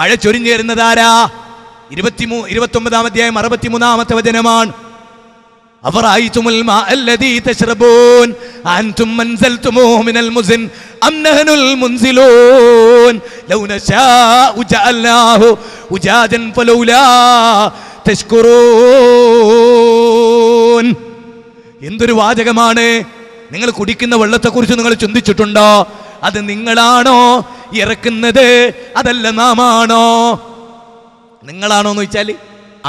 മഴ ചൊരിഞ്ഞേരുന്നത് ആരാ ഇരുപത്തിമൂ ഇരുപത്തൊമ്പതാം അധ്യായം അറുപത്തിമൂന്നാമത്തെ വചനമാണ് അവർ ആയി ആയിത്തുമുൽ മാ അല്ലദീ തശ്റബൂൻ അൻതും തുമോ മിനൽ മുസിൻ അംനഹനുൽ മുൻസിലൂൻ ലൗ നശാഉ ജഅൽനാഹു ഉജാജൻ ഫലൗലാ തഷ്കുറൂൻ എന്തൊരു വാചകമാണ് നിങ്ങൾ കുടിക്കുന്ന വെള്ളത്തെക്കുറിച്ച് നിങ്ങൾ ചിന്തിച്ചിട്ടുണ്ടോ അത് നിങ്ങളാണോ ഇറക്കുന്നത് അതല്ല നാമാണോ നിങ്ങളാണോ എന്ന് വെച്ചാൽ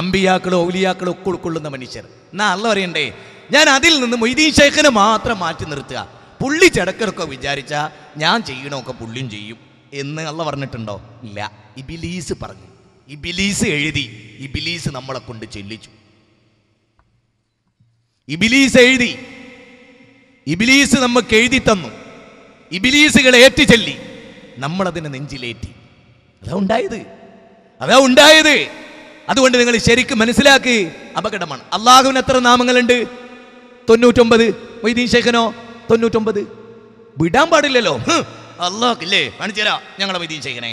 അമ്പിയാക്കളോ ഔലിയാക്കളോ ഒക്കെ ഉൾക്കൊള്ളുന്ന മനുഷ്യർ എന്നാ അല്ല പറയണ്ടേ ഞാൻ അതിൽ നിന്ന് മൊയ്തീൻ ശേഖനെ മാത്രം മാറ്റി നിർത്തുക പുള്ളി ചെടക്കറൊക്കെ വിചാരിച്ചാൽ ഞാൻ ചെയ്യണമൊക്കെ പുള്ളിയും ചെയ്യും എന്ന് അല്ല പറഞ്ഞിട്ടുണ്ടോ ഇല്ല ഇബിലീസ് പറഞ്ഞു ഇബിലീസ് എഴുതി ഇബിലീസ് നമ്മളെ കൊണ്ട് ചെല്ലിച്ചു ഇബിലീസ് എഴുതി ഇബിലീസ് നമുക്ക് എഴുതി തന്നു ഇബിലീസുകൾ ഏറ്റു ചെല്ലി നമ്മളതിനെ നെഞ്ചിലേറ്റി അതാ ഉണ്ടായത് അതാ ഉണ്ടായത് അതുകൊണ്ട് നിങ്ങൾ ശരിക്കും മനസ്സിലാക്കി അപകടമാണ് അള്ളാഹുവിന് എത്ര നാമങ്ങളുണ്ട് തൊണ്ണൂറ്റൊമ്പത് മൊയ്തീൻ ശേഖനോ തൊണ്ണൂറ്റൊമ്പത് വിടാൻ പാടില്ലല്ലോ അല്ലേ കാണിച്ചേരാ ഞങ്ങളെ വൈദ്യം ചെയ്യണേ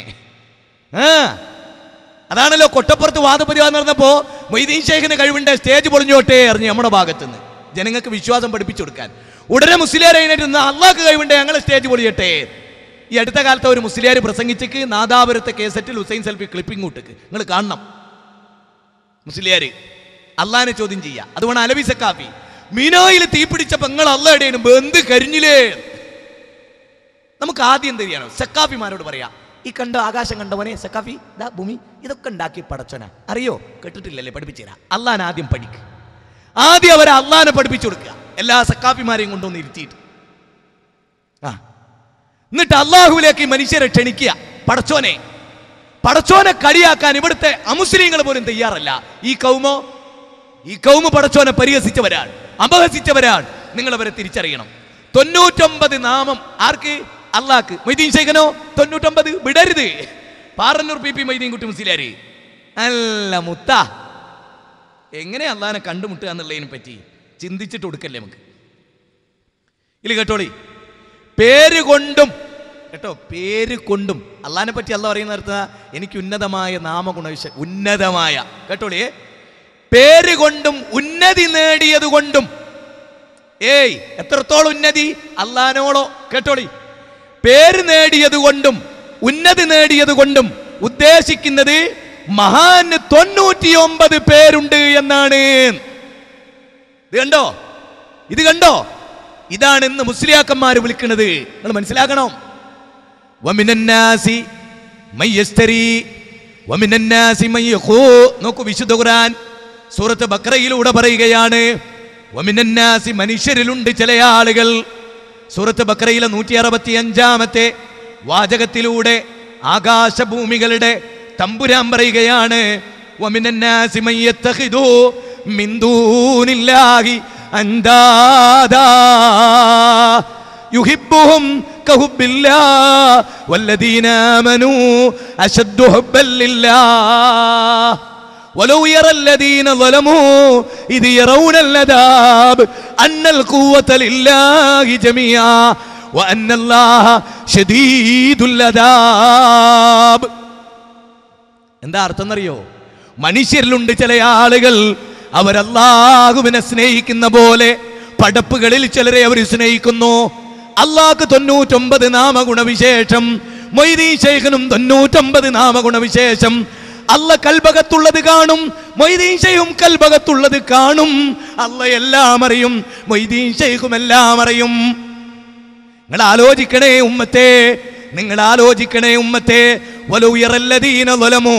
അതാണല്ലോ കൊട്ടപ്പുറത്ത് വാദപരിവാദം നടന്നപ്പോ മൊയ്തീൻ ഷേഖിന് കഴിവിന്റെ സ്റ്റേജ് പൊളിഞ്ഞോട്ടെ എറിഞ്ഞ് നമ്മുടെ ഭാഗത്തുനിന്ന് ജനങ്ങൾക്ക് വിശ്വാസം പഠിപ്പിച്ചു കൊടുക്കാൻ ഉടനെ മുസ്ലിയാർ കഴിഞ്ഞിട്ട് നിന്ന് അള്ളാഹ്ക്ക് ഞങ്ങൾ സ്റ്റേജ് പൊളിയട്ടെ ഈ അടുത്ത കാലത്ത് ഒരു മുസ്ലിയാർ പ്രസംഗിച്ചേക്ക് നാദാപുരത്തെ കേസറ്റിൽ ഹുസൈൻ സെൽഫി ക്ലിപ്പിംഗ് കൂട്ടിക്ക് നിങ്ങൾ കാണണം മുസ്ലിയാർ അള്ളാഹിനെ ചോദ്യം ചെയ്യുക അതുകൊണ്ട് അലവി സക്കാഫി മീനായിൽ തീപിടിച്ച പെങ്ങൾ അല്ലടേനും ബന്ധ് കരിഞ്ഞില്ലേ നമുക്ക് ആദ്യം തരികയാണ് സക്കാഫിമാരോട് പറയാ ഈ കണ്ട ആകാശം കണ്ടവനെ സക്കാഫി ദാ ഭൂമി ഇതൊക്കെ ഉണ്ടാക്കി പടച്ചോനാ അറിയോ കേട്ടിട്ടില്ലല്ലേ പഠിപ്പിച്ചുതരാം അള്ളാൻ ആദ്യം പഠിക്കുക ആദ്യം അവരെ അള്ളാനെ പഠിപ്പിച്ചു കൊടുക്കുക എല്ലാ സക്കാഫിമാരെയും കൊണ്ടുവന്ന് ഇരുത്തിയിട്ട് ആ എന്നിട്ട് അള്ളാഹുവിലേക്ക് മനുഷ്യരെ ക്ഷണിക്കുക പടച്ചോനെ പടച്ചോനെ കളിയാക്കാൻ ഇവിടുത്തെ അമുസ്ലിങ്ങൾ പോലും തയ്യാറല്ല ഈ കൗമോ ഈ കൗമ പടച്ചോനെ പരിഹസിച്ചവരാണ് അപഹസിച്ചവരാണ് നിങ്ങൾ അവരെ തിരിച്ചറിയണം തൊണ്ണൂറ്റൊമ്പത് നാമം ആർക്ക് അള്ളാക്ക് മൊയ്തീൻ ശേഖനോ തൊണ്ണൂറ്റൊമ്പത് വിടരുത് പാറന്നൂർ പി പി മൊയ്തീൻ കുട്ടി മുസ്ലിയാര് അല്ല മുത്ത എങ്ങനെ അള്ളാനെ കണ്ടുമുട്ടുക എന്നുള്ളതിനെ പറ്റി ചിന്തിച്ചിട്ട് കൊടുക്കല്ലേ നമുക്ക് ഇല്ല കേട്ടോളി പേര് കൊണ്ടും കേട്ടോ പേര് കൊണ്ടും അള്ളാനെ പറ്റി അല്ല പറയുന്ന നടത്തുക എനിക്ക് ഉന്നതമായ നാമഗുണവിശ ഉന്നതമായ കേട്ടോളിയേ പേര് കൊണ്ടും ഉന്നതി നേടിയത് കൊണ്ടും ഏയ് എത്രത്തോളം ഉന്നതി അല്ലാനോളോ കേട്ടോളി പേര് നേടിയത് കൊണ്ടും ഉന്നതി നേടിയത് കൊണ്ടും ഉദ്ദേശിക്കുന്നത് മഹാന് തൊണ്ണൂറ്റി ഒമ്പത് പേരുണ്ട് എന്നാണ് ഇത് കണ്ടോ ഇത് കണ്ടോ ഇതാണ് ഇന്ന് മുസ്ലിയാക്കന്മാർ വിളിക്കുന്നത് നിങ്ങൾ മനസ്സിലാക്കണം നോക്കൂ വിശുദ്ധ ഖുർആൻ സൂറത്ത് ബക്രയിലൂടെ പറയുകയാണ് ഒമിനന്നാസി മനുഷ്യരിലുണ്ട് ചില ആളുകൾ സൂറത്ത് ബക്രയിലെ നൂറ്റി അറുപത്തി അഞ്ചാമത്തെ വാചകത്തിലൂടെ ആകാശഭൂമികളുടെ തമ്പുരാൻ പറയുകയാണ് ഒമിനന്നാസി മിന്ദൂനില്ലാഹി വല്ലദീന അശദ്ദു ولو يرى الذين ظلموا إذ يرون العذاب أن القوة لله جميعا الله شديد العذاب എന്താ അർത്ഥം മനുഷ്യരിൽ മനുഷ്യരിലുണ്ട് ചില ആളുകൾ അവരല്ലാഹുവിനെ സ്നേഹിക്കുന്ന പോലെ പടപ്പുകളിൽ ചിലരെ അവർ സ്നേഹിക്കുന്നു അള്ളാഹ് തൊണ്ണൂറ്റൊമ്പത് നാമഗുണവിശേഷം മൊയ്തീ ശേഖനും തൊണ്ണൂറ്റൊമ്പത് നാമഗുണവിശേഷം അല്ല കൽഭകത്തുള്ളത് കാണും മൊയ്തീൻ കൽഭകത്തുള്ളത് കാണും അല്ല എല്ലാം അറിയും മൊയ്തീൻ എല്ലാം അറിയും നിങ്ങൾ ആലോചിക്കണേ ഉമ്മത്തെ നിങ്ങൾ ആലോചിക്കണേ ഉമ്മത്തെ വലൗയറല്ലദീന വലമോ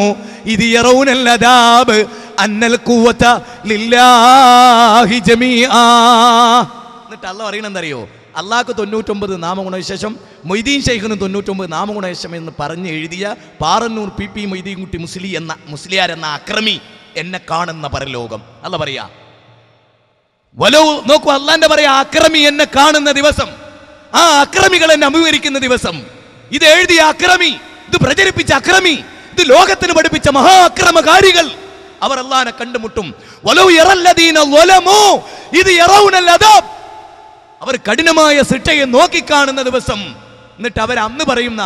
ഇത് യറൗനൽ അദാബ് അന്നൽ കൂവത്ത ലില്ലാഹി എന്നിട്ട് അല്ല പറയണെന്തറിയോ അള്ളാഹ്ക്ക് തൊണ്ണൂറ്റൊമ്പത് നാമഗുണവിശേഷം മൊയ്തീൻ ഷെയ്ഖിന് തൊണ്ണൂറ്റൊമ്പത് നാമഗുണേശം എന്ന് പറഞ്ഞ് എഴുതിയ പാറന്നൂർ പി പി മൊയ്തീൻകുട്ടി മുസ്ലി എന്ന മുസ്ലിയാർ എന്ന അക്രമി എന്നെ കാണുന്ന പരലോകം അല്ല പറയാ വലോ നോക്കൂ അല്ലാന്റെ പറയാ അക്രമി എന്നെ കാണുന്ന ദിവസം ആ അക്രമികൾ എന്നെ അഭിമുഖിക്കുന്ന ദിവസം ഇത് എഴുതിയ അക്രമി ഇത് പ്രചരിപ്പിച്ച അക്രമി ഇത് ലോകത്തിന് പഠിപ്പിച്ച മഹാ അക്രമകാരികൾ അവർ അല്ലാനെ കണ്ടുമുട്ടും ഇത് അവർ കഠിനമായ ശിക്ഷയെ നോക്കിക്കാണുന്ന ദിവസം എന്നിട്ട് അവർ അന്ന് പറയുന്ന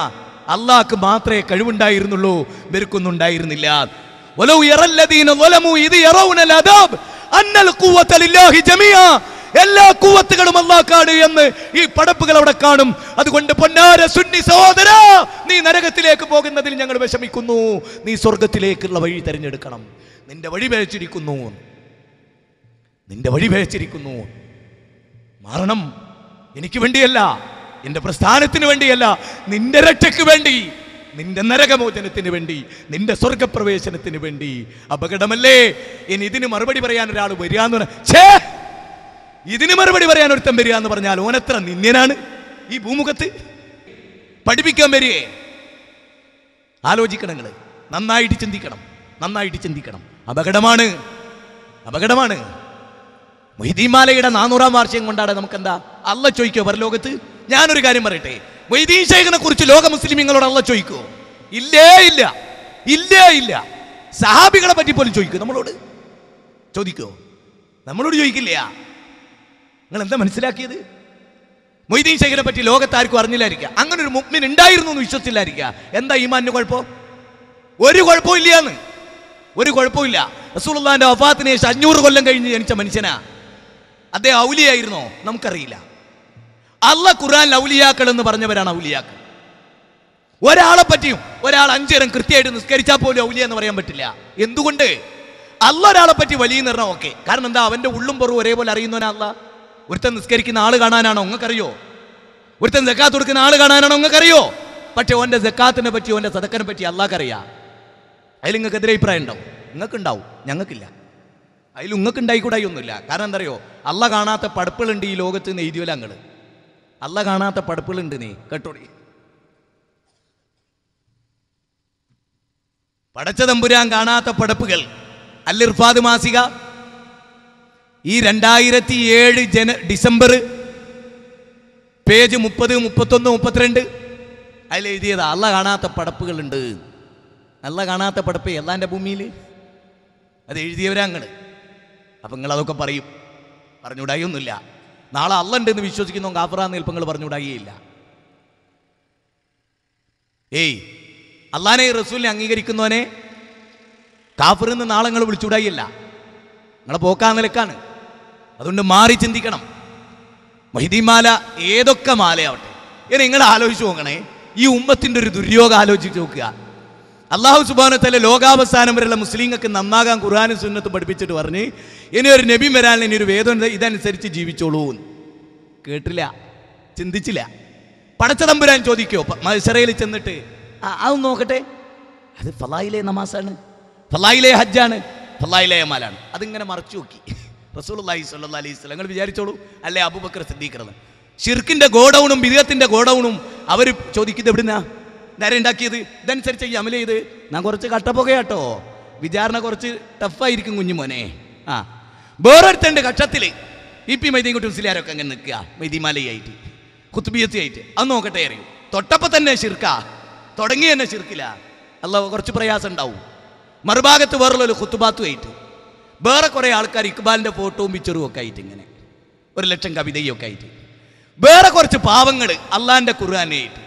അള്ളാഹ്ക്ക് മാത്രമേ കഴിവുണ്ടായിരുന്നുള്ളൂ ഇവർക്കൊന്നും ഉണ്ടായിരുന്നില്ല എല്ലാ കൂവത്തുകളും അള്ളാഹ്ക്കാണ് എന്ന് ഈ പടപ്പുകൾ അവിടെ കാണും അതുകൊണ്ട് പൊന്നാര സുന്നി സഹോദര നീ നരകത്തിലേക്ക് പോകുന്നതിൽ ഞങ്ങൾ വിഷമിക്കുന്നു നീ സ്വർഗത്തിലേക്കുള്ള വഴി തിരഞ്ഞെടുക്കണം നിന്റെ വഴി വേച്ചിരിക്കുന്നു നിന്റെ വഴി വേച്ചിരിക്കുന്നു മാറണം എനിക്ക് വേണ്ടിയല്ല നിന്റെ പ്രസ്ഥാനത്തിന് വേണ്ടിയല്ല നിന്റെ രക്ഷയ്ക്ക് വേണ്ടി നിന്റെ നരകമോചനത്തിന് വേണ്ടി നിന്റെ സ്വർഗപ്രവേശനത്തിന് വേണ്ടി അപകടമല്ലേ ഇനി ഇതിന് മറുപടി പറയാൻ ഒരാൾ വരിക എന്ന് പറഞ്ഞാൽ ഇതിന് മറുപടി പറയാൻ ഒരുത്തം വരിക എന്ന് പറഞ്ഞാൽ ഓനത്ര നിന്ദ്യനാണ് ഈ ഭൂമുഖത്ത് പഠിപ്പിക്കാൻ വരികയെ ആലോചിക്കണങ്ങൾ നന്നായിട്ട് ചിന്തിക്കണം നന്നായിട്ട് ചിന്തിക്കണം അപകടമാണ് അപകടമാണ് മൊഹിദീമാലയുടെ നാനൂറാം വാർഷികം കൊണ്ടാണ് നമുക്കെന്താ അല്ല ചോദിക്കോ പരലോകത്ത് ഞാനൊരു കാര്യം പറയട്ടെ വൈദീശേഖനെ കുറിച്ച് ലോക മുസ്ലിമീങ്ങളോട് അള്ള ചോദിക്കുമോ ഇല്ലേ ഇല്ല ഇല്ലേ ഇല്ല സഹാബികളെ പറ്റി പോലും ചോദിക്കും നമ്മളോട് ചോദിക്കുമോ നമ്മളോട് ചോദിക്കില്ല നിങ്ങൾ എന്താ മനസ്സിലാക്കിയത് മൊയ്തീൻ ശേഖരെ പറ്റി ലോകത്താർക്കും അറിഞ്ഞില്ലായിരിക്കുക അങ്ങനെ ഒരു മുഗ്മിൻ ഉണ്ടായിരുന്നു എന്ന് വിശ്വസിച്ചില്ലായിരിക്കുക എന്താ ഈമാനിന് കുഴപ്പം ഒരു കുഴപ്പവും ഇല്ലയാന്ന് ഒരു കുഴപ്പമില്ല റസൂൽ വഫാത്തിന് ശേഷം അഞ്ഞൂറ് കൊല്ലം കഴിഞ്ഞ് ജനിച്ച മനുഷ്യനാ അദ്ദേഹം ഔലിയായിരുന്നോ നമുക്കറിയില്ല അല്ല ഖുർആൻ ഔലിയാക്കൾ എന്ന് പറഞ്ഞവരാണ് ഔലിയാക്കൾ ഒരാളെ പറ്റിയും ഒരാൾ അഞ്ചേരം കൃത്യമായിട്ട് നിസ്കരിച്ചാൽ പോലും ഔലിയ എന്ന് പറയാൻ പറ്റില്ല എന്തുകൊണ്ട് അല്ല ഒരാളെ പറ്റി വലിയ നിർണ്ണം ഓക്കെ കാരണം എന്താ അവൻ്റെ ഉള്ളും പുറവും ഒരേപോലെ അറിയുന്നവനല്ല ഒരുത്തൻ നിസ്കരിക്കുന്ന ആൾ കാണാനാണോ ഉങ്ങൾക്കറിയോ ഒരുത്തൻ ജക്കാത്ത് കൊടുക്കുന്ന ആൾ കാണാനാണോ ഉങ്ങൾക്കറിയോ പക്ഷേ ഓൻ്റെ ജക്കാത്തിനെ പറ്റി ഓൻ്റെ സതക്കനെ പറ്റി അല്ലാക്കറിയാം അതിൽ നിങ്ങൾക്ക് എതിരെ അഭിപ്രായം ഉണ്ടാവും നിങ്ങൾക്കുണ്ടാവും ഞങ്ങൾക്കില്ല അതിൽ നിങ്ങൾക്ക് ഉണ്ടായിക്കൂടായി ഒന്നുമില്ല കാരണം എന്താ അറിയോ അല്ല കാണാത്ത പടപ്പുകളുണ്ട് ഈ ലോകത്ത് നിന്ന് എഴുതിയോല അല്ല കാണാത്ത പടപ്പുകളുണ്ട് നീ കേട്ടോടി പടച്ച തമ്പുരാൻ കാണാത്ത പടപ്പുകൾ അല്ലിർഫാദ് മാസിക ഈ രണ്ടായിരത്തി ഏഴ് ജന ഡിസംബർ പേജ് മുപ്പത് മുപ്പത്തൊന്ന് മുപ്പത്തിരണ്ട് അതിൽ എഴുതിയത് അല്ല കാണാത്ത പടപ്പുകളുണ്ട് നല്ല കാണാത്ത പടപ്പ് എല്ലാൻ്റെ ഭൂമിയിൽ അത് എഴുതിയവരങ്ങനെ അപ്പം നിങ്ങളതൊക്കെ പറയും പറഞ്ഞുകൂടായൊന്നുമില്ല നാളെ അല്ലണ്ട് എന്ന് വിശ്വസിക്കുന്നു ഗാഫറാന്ന് നിൽപ്പങ്ങൾ പറഞ്ഞുകൂടാകിയില്ല ഏയ് അള്ളാനെ റസൂലിനെ അംഗീകരിക്കുന്നവനെ കാഫർ എന്ന് നാളെ നിങ്ങൾ വിളിച്ചുകൂടായില്ല നിങ്ങളെ പോക്കാൻ നിലക്കാണ് അതുകൊണ്ട് മാറി ചിന്തിക്കണം മഹിദിമാല ഏതൊക്കെ മാലയാവട്ടെ ഇനി നിങ്ങൾ ആലോചിച്ച് നോക്കണേ ഈ ഉമ്മത്തിൻ്റെ ഒരു ദുര്യോഗം ആലോചിച്ച് നോക്കുക അള്ളാഹു സുബാനത്തല്ലെ ലോകാവസാനം വരെയുള്ള മുസ്ലിങ്ങൾക്ക് നന്നാകാൻ ഖുർആാനും സുന്നത്തും പഠിപ്പിച്ചിട്ട് പറഞ്ഞ് ഇനി ഒരു നബി വരാൻ ഇനി ഒരു വേദം ഇതനുസരിച്ച് ജീവിച്ചോളൂ കേട്ടില്ല ചിന്തിച്ചില്ല പടച്ച തമ്പുരാൻ ചോദിക്കോ മത്സരയിൽ ചെന്നിട്ട് അതൊന്ന് നോക്കട്ടെ അത് ഫലായിലെ നമാസാണ് ഫലായിലെ ഹജ്ജാണ് ഫലായിലെ അമാലാണ് അതിങ്ങനെ മറച്ചു നോക്കി റസൂലി സല്ല അലൈഹി സ്വലം നിങ്ങൾ വിചാരിച്ചോളൂ അല്ലേ അബുബക്കർ സിദ്ധീകരണം ഷിർക്കിന്റെ ഗോഡൗണും ബിദത്തിൻ്റെ ഗോഡൗണും അവർ ചോദിക്കുന്നത് എവിടുന്നാ നേരെ ഉണ്ടാക്കിയത് ഇതനുസരിച്ച് അമൽ ചെയ്ത് ഞാൻ കുറച്ച് കട്ടപ്പുകയാട്ടോ വിചാരണ കുറച്ച് ടഫായിരിക്കും കുഞ്ഞുമോനെ ആ വേറൊരുത്തണ്ട് കക്ഷത്തിൽ ഇ പി മൈദീൻ കുട്ടി മുസ്ലിയാരൊക്കെ അങ്ങനെ നിൽക്കുക മൈദീമാലയായിട്ട് കുത്തുബിയത്തി ആയിട്ട് അത് നോക്കട്ടെ അറിയും തൊട്ടപ്പോൾ തന്നെ ശിർക്ക തുടങ്ങി തന്നെ ശിർക്കില്ല അല്ല കുറച്ച് പ്രയാസം ഉണ്ടാവും മറുഭാഗത്ത് വേറുള്ളൊരു കുത്തുബാത്തും ആയിട്ട് വേറെ കുറേ ആൾക്കാർ ഇക്ബാലിൻ്റെ ഫോട്ടോവും പിക്ചറും ഒക്കെ ആയിട്ട് ഇങ്ങനെ ഒരു ലക്ഷം കവിതയും ഒക്കെ ആയിട്ട് വേറെ കുറച്ച് പാവങ്ങൾ അള്ളാൻ്റെ ഖുർആാനായിട്ട്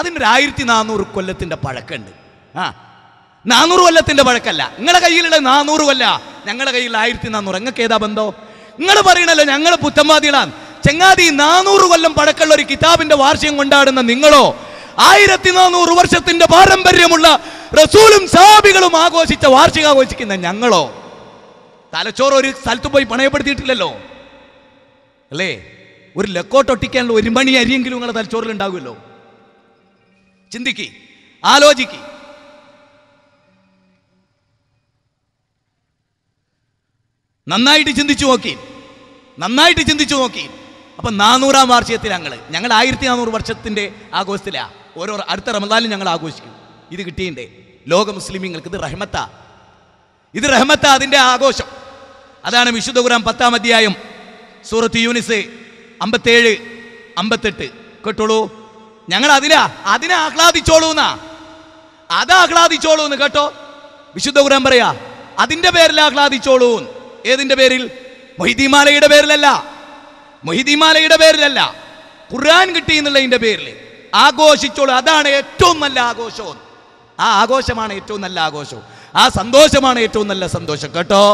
അതിനൊരു ആയിരത്തി നാനൂറ് കൊല്ലത്തിൻ്റെ പഴക്കമുണ്ട് ആ നാനൂറ് കൊല്ലത്തിൻ്റെ പഴക്കമല്ല നിങ്ങളുടെ കയ്യിലുള്ള നാനൂറ് കൊല്ല ഞങ്ങളുടെ കയ്യിൽ ആയിരത്തി നാനൂറ് നിങ്ങൾക്ക് ഏതാ ബന്ധോ നിങ്ങൾ പറയണല്ലോ ഞങ്ങൾ പുത്തൻവാദികളാണ് ചെങ്ങാതി നാനൂറ് കൊല്ലം പഴക്കമുള്ള ഒരു കിതാബിന്റെ വാർഷികം കൊണ്ടാടുന്ന നിങ്ങളോ ആയിരത്തി നാനൂറ് വർഷത്തിന്റെ പാരമ്പര്യമുള്ള റസൂലും സാബികളും ആഘോഷിച്ച വാർഷികം ആഘോഷിക്കുന്ന ഞങ്ങളോ തലച്ചോറ് ഒരു സ്ഥലത്ത് പോയി പണയപ്പെടുത്തിയിട്ടില്ലല്ലോ അല്ലേ ഒരു ലക്കോട്ടൊട്ടിക്കാനുള്ള ഒരു മണി അരിയെങ്കിലും നിങ്ങളുടെ തലച്ചോറിൽ ഉണ്ടാകുമല്ലോ ചിന്തിക്കി ആലോചിക്കി നന്നായിട്ട് ചിന്തിച്ചു നോക്കി നന്നായിട്ട് ചിന്തിച്ചു നോക്കി അപ്പൊ നാനൂറാം വാർഷികത്തിൽ ഞങ്ങൾ ഞങ്ങൾ ആയിരത്തി നാനൂറ് വർഷത്തിന്റെ ആഘോഷത്തിലാ ഓരോ അടുത്ത റമദാനിലും ഞങ്ങൾ ആഘോഷിക്കും ഇത് കിട്ടിയിട്ടുണ്ട് ലോക മുസ്ലിമീങ്ങൾക്ക് ഇത് റഹ്മത്ത ഇത് റഹ്മത്ത അതിൻ്റെ ആഘോഷം അതാണ് വിശുദ്ധ ഖുറാൻ പത്താം അധ്യായം സൂറത്ത് യൂണിസ് അമ്പത്തേഴ് അമ്പത്തെട്ട് കേട്ടോളൂ ഞങ്ങൾ അതിലാ അതിനെ ആഹ്ലാദിച്ചോളൂന്നാ അത് ആഹ്ലാദിച്ചോളൂന്ന് കേട്ടോ വിശുദ്ധ ഖുരാൻ പറയാ അതിന്റെ പേരിൽ ആഹ്ലാദിച്ചോളൂ ഏതിന്റെ പേരിൽ മൊഹിദിമാലയുടെ പേരിലല്ല മൊഹിദിമാലയുടെ പേരിലല്ല ഖുർആൻ കിട്ടി എന്നുള്ളതിന്റെ പേരിൽ ആഘോഷിച്ചോളൂ അതാണ് ഏറ്റവും നല്ല ആഘോഷവും ആ ആഘോഷമാണ് ഏറ്റവും നല്ല ആഘോഷവും ആ സന്തോഷമാണ് ഏറ്റവും നല്ല സന്തോഷം കേട്ടോ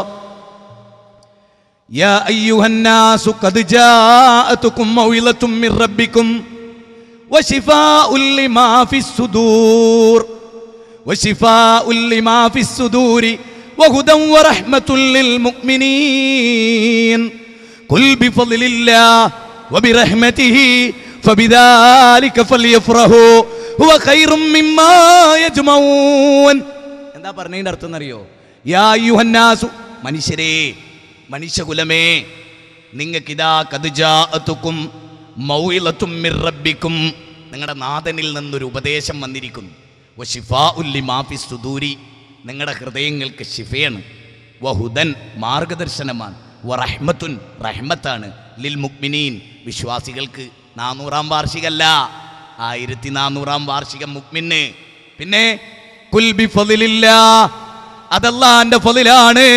യാ അയ്യുഹന്നാസു ഖദ് قد جاءتكم മിർ റബ്ബികും وشفاء لما في الصدور وشفاء لما في الصدور وهدى ورحمة للمؤمنين قل بفضل الله وبرحمته فبذلك فليفرحوا هو خير مما يجمعون എന്താ പറഞ്ഞതിൻ്റെ അർത്ഥം എന്നറിയോ യാ യുഹന്നാസു മനുഷ്യരേ മനുഷ്യകുലമേ നിങ്ങൾക്കിതാ കതുജാ അത്തുക്കും മൗയിലത്തും നിങ്ങളുടെ നാഥനിൽ നിന്നൊരു ഉപദേശം വന്നിരിക്കുന്നു വ ഷിഫാ ഉല്ലി മാഫി സുദൂരി നിങ്ങളുടെ ഹൃദയങ്ങൾക്ക് ഷിഫയാണ് വഹുദൻ മാർഗദർശനമാണ് റഹ്മത്തുൻ റഹ്മത്താണ് ലിൽ മുക്മിനീൻ വിശ്വാസികൾക്ക് നാനൂറാം വാർഷികമല്ല ആയിരത്തി നാനൂറാം വാർഷികം മുക്മിന് പിന്നെ കുൽബി ഫതിലില്ല അതല്ലാന്റെ ഫതിലാണ്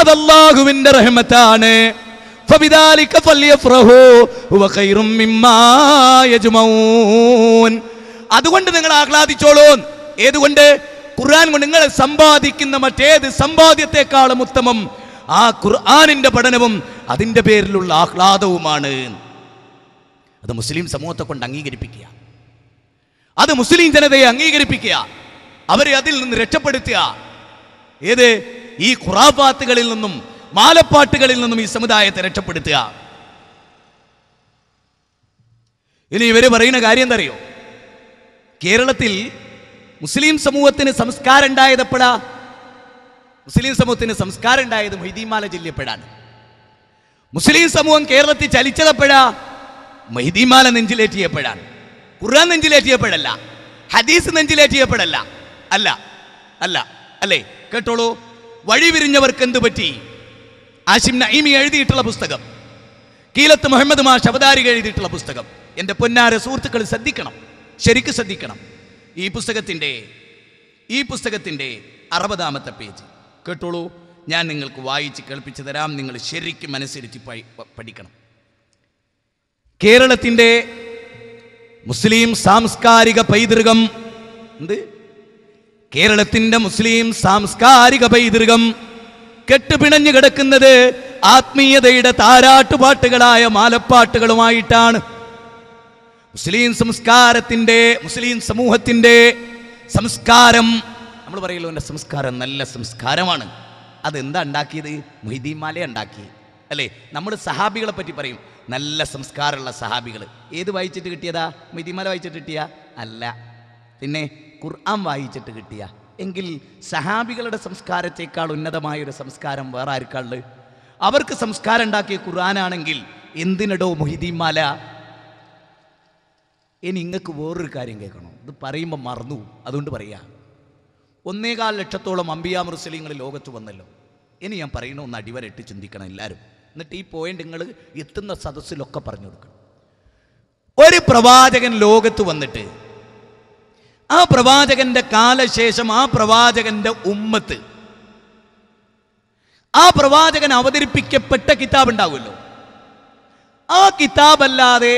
അതല്ലാഹുവിന്റെ റഹ്മത്താണ് അതുകൊണ്ട് നിങ്ങൾ ആഹ്ലാദിച്ചോളൂ ഏതുകൊണ്ട് ഖുർആൻ കൊണ്ട് നിങ്ങൾ സമ്പാദിക്കുന്ന മറ്റേത് സമ്പാദ്യത്തെക്കാളും ഉത്തമം ആ ഖുർആാനിന്റെ പഠനവും അതിന്റെ പേരിലുള്ള ആഹ്ലാദവുമാണ് അത് മുസ്ലിം സമൂഹത്തെ കൊണ്ട് അംഗീകരിപ്പിക്കുക അത് മുസ്ലിം ജനതയെ അംഗീകരിപ്പിക്കുക അവരെ അതിൽ നിന്ന് രക്ഷപ്പെടുത്തുക ഏത് ഈ ഖുറാഫാത്തുകളിൽ നിന്നും മാലപ്പാട്ടുകളിൽ നിന്നും ഈ സമുദായത്തെ രക്ഷപ്പെടുത്തുക ഇനി ഇവർ പറയുന്ന കാര്യം എന്തറിയോ കേരളത്തിൽ മുസ്ലിം സമൂഹത്തിന് സംസ്കാരം ഉണ്ടായത് എപ്പോഴാ മുസ്ലിം സമൂഹത്തിന് സംസ്കാരം ഉണ്ടായത് മൊഹിദീമാല ജില്ലയപ്പെടാണ് മുസ്ലിം സമൂഹം കേരളത്തിൽ എപ്പോഴാ മൊഹിദീമാല നെഞ്ചിലേറ്റിയപ്പോഴാണ് ഖുർആൻ നെഞ്ചിലേറ്റിയപ്പോഴല്ല ഹദീസ് നെഞ്ചിലേറ്റിയപ്പോഴല്ല അല്ല അല്ല അല്ലേ കേട്ടോളൂ വഴി വിരിഞ്ഞവർക്ക് എന്ത് പറ്റി ആശിം നഈമി എഴുതിയിട്ടുള്ള പുസ്തകം കീലത്ത് മുഹമ്മദ് മാ അവതാരിക എഴുതിയിട്ടുള്ള പുസ്തകം എൻ്റെ പൊന്നാര സുഹൃത്തുക്കൾ ശ്രദ്ധിക്കണം ശരിക്ക് ശ്രദ്ധിക്കണം ഈ പുസ്തകത്തിൻ്റെ ഈ പുസ്തകത്തിൻ്റെ അറുപതാമത്തെ പേജ് കേട്ടോളൂ ഞാൻ നിങ്ങൾക്ക് വായിച്ച് കേൾപ്പിച്ചു തരാം നിങ്ങൾ ശരിക്കും അനുസരിച്ച് പഠിക്കണം കേരളത്തിൻ്റെ മുസ്ലിം സാംസ്കാരിക പൈതൃകം എന്ത് കേരളത്തിൻ്റെ മുസ്ലിം സാംസ്കാരിക പൈതൃകം കെട്ടുപിണഞ്ഞു കിടക്കുന്നത് ആത്മീയതയുടെ താരാട്ടുപാട്ടുകളായ മാലപ്പാട്ടുകളുമായിട്ടാണ് മുസ്ലിം സംസ്കാരത്തിൻ്റെ മുസ്ലിം സമൂഹത്തിൻ്റെ സംസ്കാരം നമ്മൾ പറയല്ലോ എൻ്റെ സംസ്കാരം നല്ല സംസ്കാരമാണ് അതെന്താ ഉണ്ടാക്കിയത് മൊയ്തീൻ മാല ഉണ്ടാക്കി അല്ലേ നമ്മൾ സഹാബികളെ പറ്റി പറയും നല്ല സംസ്കാരമുള്ള സഹാബികൾ ഏത് വായിച്ചിട്ട് കിട്ടിയതാ മൊയ്തീൻ മാല വായിച്ചിട്ട് കിട്ടിയ അല്ല പിന്നെ ഖുർആൻ വായിച്ചിട്ട് കിട്ടിയ എങ്കിൽ സഹാബികളുടെ സംസ്കാരത്തേക്കാൾ ഉന്നതമായ ഒരു സംസ്കാരം വേറെ ആർക്കാള് അവർക്ക് സംസ്കാരം ഉണ്ടാക്കിയ ഖുർആനാണെങ്കിൽ എന്തിനടോ മാല ഇനി ഇങ്ങക്ക് വേറൊരു കാര്യം കേൾക്കണം ഇത് പറയുമ്പോൾ മറന്നു അതുകൊണ്ട് പറയാ ഒന്നേകാൽ ലക്ഷത്തോളം അമ്പിയാ മുസ്ലിങ്ങൾ ലോകത്ത് വന്നല്ലോ ഇനി ഞാൻ പറയണ ഒന്ന് അടിവരയിട്ട് ചിന്തിക്കണം എല്ലാവരും എന്നിട്ട് ഈ പോയിന്റ് നിങ്ങൾ എത്തുന്ന സദസ്സിലൊക്കെ പറഞ്ഞു കൊടുക്കണം ഒരു പ്രവാചകൻ ലോകത്ത് വന്നിട്ട് ആ പ്രവാചകന്റെ കാലശേഷം ആ പ്രവാചകന്റെ ഉമ്മത്ത് ആ പ്രവാചകൻ അവതരിപ്പിക്കപ്പെട്ട കിതാബ് ഉണ്ടാവുമല്ലോ ആ കിതാബല്ലാതെ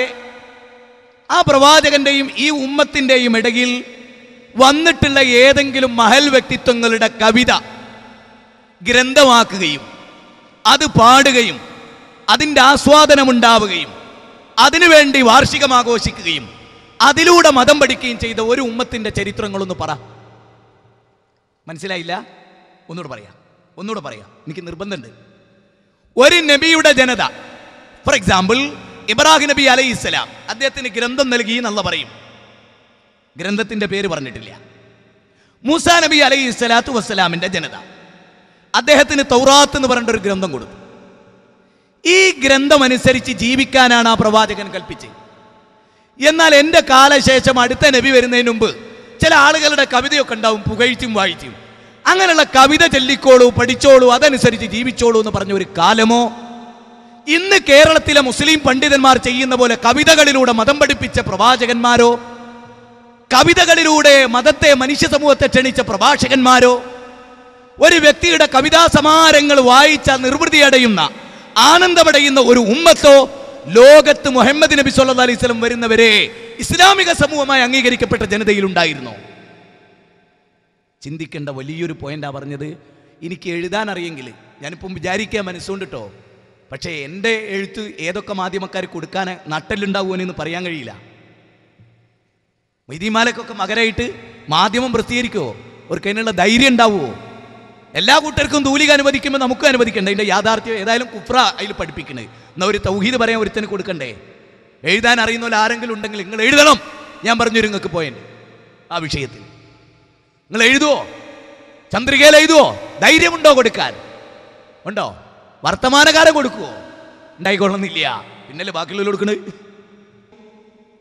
ആ പ്രവാചകന്റെയും ഈ ഉമ്മത്തിന്റെയും ഇടയിൽ വന്നിട്ടുള്ള ഏതെങ്കിലും മഹൽ വ്യക്തിത്വങ്ങളുടെ കവിത ഗ്രന്ഥമാക്കുകയും അത് പാടുകയും അതിൻ്റെ ആസ്വാദനമുണ്ടാവുകയും അതിനുവേണ്ടി വാർഷികം ആഘോഷിക്കുകയും അതിലൂടെ മതം പഠിക്കുകയും ചെയ്ത ഒരു ഉമ്മത്തിൻ്റെ ചരിത്രങ്ങളൊന്ന് പറ മനസ്സിലായില്ല ഒന്നുകൂടെ പറയാം ഒന്നുകൂടെ പറയാം എനിക്ക് നിർബന്ധമുണ്ട് ഒരു നബിയുടെ ജനത ഫോർ എക്സാമ്പിൾ ഇബ്രാഹിം നബി അലൈഹി ഇസ്ലാം അദ്ദേഹത്തിന് ഗ്രന്ഥം നൽകി എന്നുള്ള പറയും ഗ്രന്ഥത്തിൻ്റെ പേര് പറഞ്ഞിട്ടില്ല മൂസ നബി അലൈഹി ഇസ്ലാത്തു വസ്സലാമിൻ്റെ ജനത അദ്ദേഹത്തിന് തൗറാത്ത് എന്ന് പറഞ്ഞിട്ട് ഒരു ഗ്രന്ഥം കൊടുത്തു ഈ ഗ്രന്ഥം അനുസരിച്ച് ജീവിക്കാനാണ് ആ പ്രവാചകൻ കൽപ്പിച്ചത് എന്നാൽ എൻ്റെ കാലശേഷം അടുത്ത നബി വരുന്നതിന് മുമ്പ് ചില ആളുകളുടെ കവിതയൊക്കെ ഉണ്ടാവും പുകഴ്ത്തും വാഴ്ത്തിയും അങ്ങനെയുള്ള കവിത ചൊല്ലിക്കോളൂ പഠിച്ചോളൂ അതനുസരിച്ച് ജീവിച്ചോളൂ എന്ന് പറഞ്ഞ ഒരു കാലമോ ഇന്ന് കേരളത്തിലെ മുസ്ലിം പണ്ഡിതന്മാർ ചെയ്യുന്ന പോലെ കവിതകളിലൂടെ മതം പഠിപ്പിച്ച പ്രവാചകന്മാരോ കവിതകളിലൂടെ മതത്തെ മനുഷ്യ സമൂഹത്തെ ക്ഷണിച്ച പ്രഭാഷകന്മാരോ ഒരു വ്യക്തിയുടെ കവിതാ സമാരങ്ങൾ വായിച്ച നിർവൃതിയടയുന്ന ആനന്ദമടയുന്ന ഒരു ഉമ്മത്തോ ലോകത്ത് മുഹമ്മദ് നബി സല്ലാ അലൈഹി സ്വലം വരുന്നവരെ ഇസ്ലാമിക സമൂഹമായി അംഗീകരിക്കപ്പെട്ട ജനതയിലുണ്ടായിരുന്നു ചിന്തിക്കേണ്ട വലിയൊരു പോയിന്റാ പറഞ്ഞത് എനിക്ക് എഴുതാൻ അറിയെങ്കിൽ ഞാനിപ്പം വിചാരിക്കാൻ മനസ്സുകൊണ്ട് കേട്ടോ പക്ഷേ എൻ്റെ എഴുത്ത് ഏതൊക്കെ മാധ്യമക്കാർ കൊടുക്കാൻ നട്ടലുണ്ടാവുമെന്ന് പറയാൻ കഴിയില്ല വൈദ്യമാലക്കൊക്കെ മകരായിട്ട് മാധ്യമം പ്രസിദ്ധീകരിക്കുമോ ഒരു അതിനുള്ള ധൈര്യം ഉണ്ടാവുമോ എല്ലാ കൂട്ടർക്കും തൂലിക അനുവദിക്കുമ്പോൾ നമുക്ക് അനുവദിക്കണ്ടേ ഇതിൻ്റെ യാഥാർത്ഥ്യം ഏതായാലും കുഫ്ര അതിൽ പഠിപ്പിക്കണേ എന്നാൽ ഒരു തൗഹീദ് പറയാൻ ഒരുത്തിന് കൊടുക്കണ്ടേ എഴുതാൻ അറിയുന്ന പോലെ ആരെങ്കിലും ഉണ്ടെങ്കിൽ നിങ്ങൾ എഴുതണം ഞാൻ പറഞ്ഞു നിങ്ങൾക്ക് പോയിന്റ് ആ വിഷയത്തിൽ നിങ്ങൾ എഴുതുവോ ചന്ദ്രികയിൽ എഴുതുവോ ധൈര്യമുണ്ടോ കൊടുക്കാൻ ഉണ്ടോ വർത്തമാനകാരം കൊടുക്കുവോ ഉണ്ടായിക്കൊള്ളുന്നില്ല പിന്നല്ലേ ബാക്കിയുള്ളവർ കൊടുക്കണേ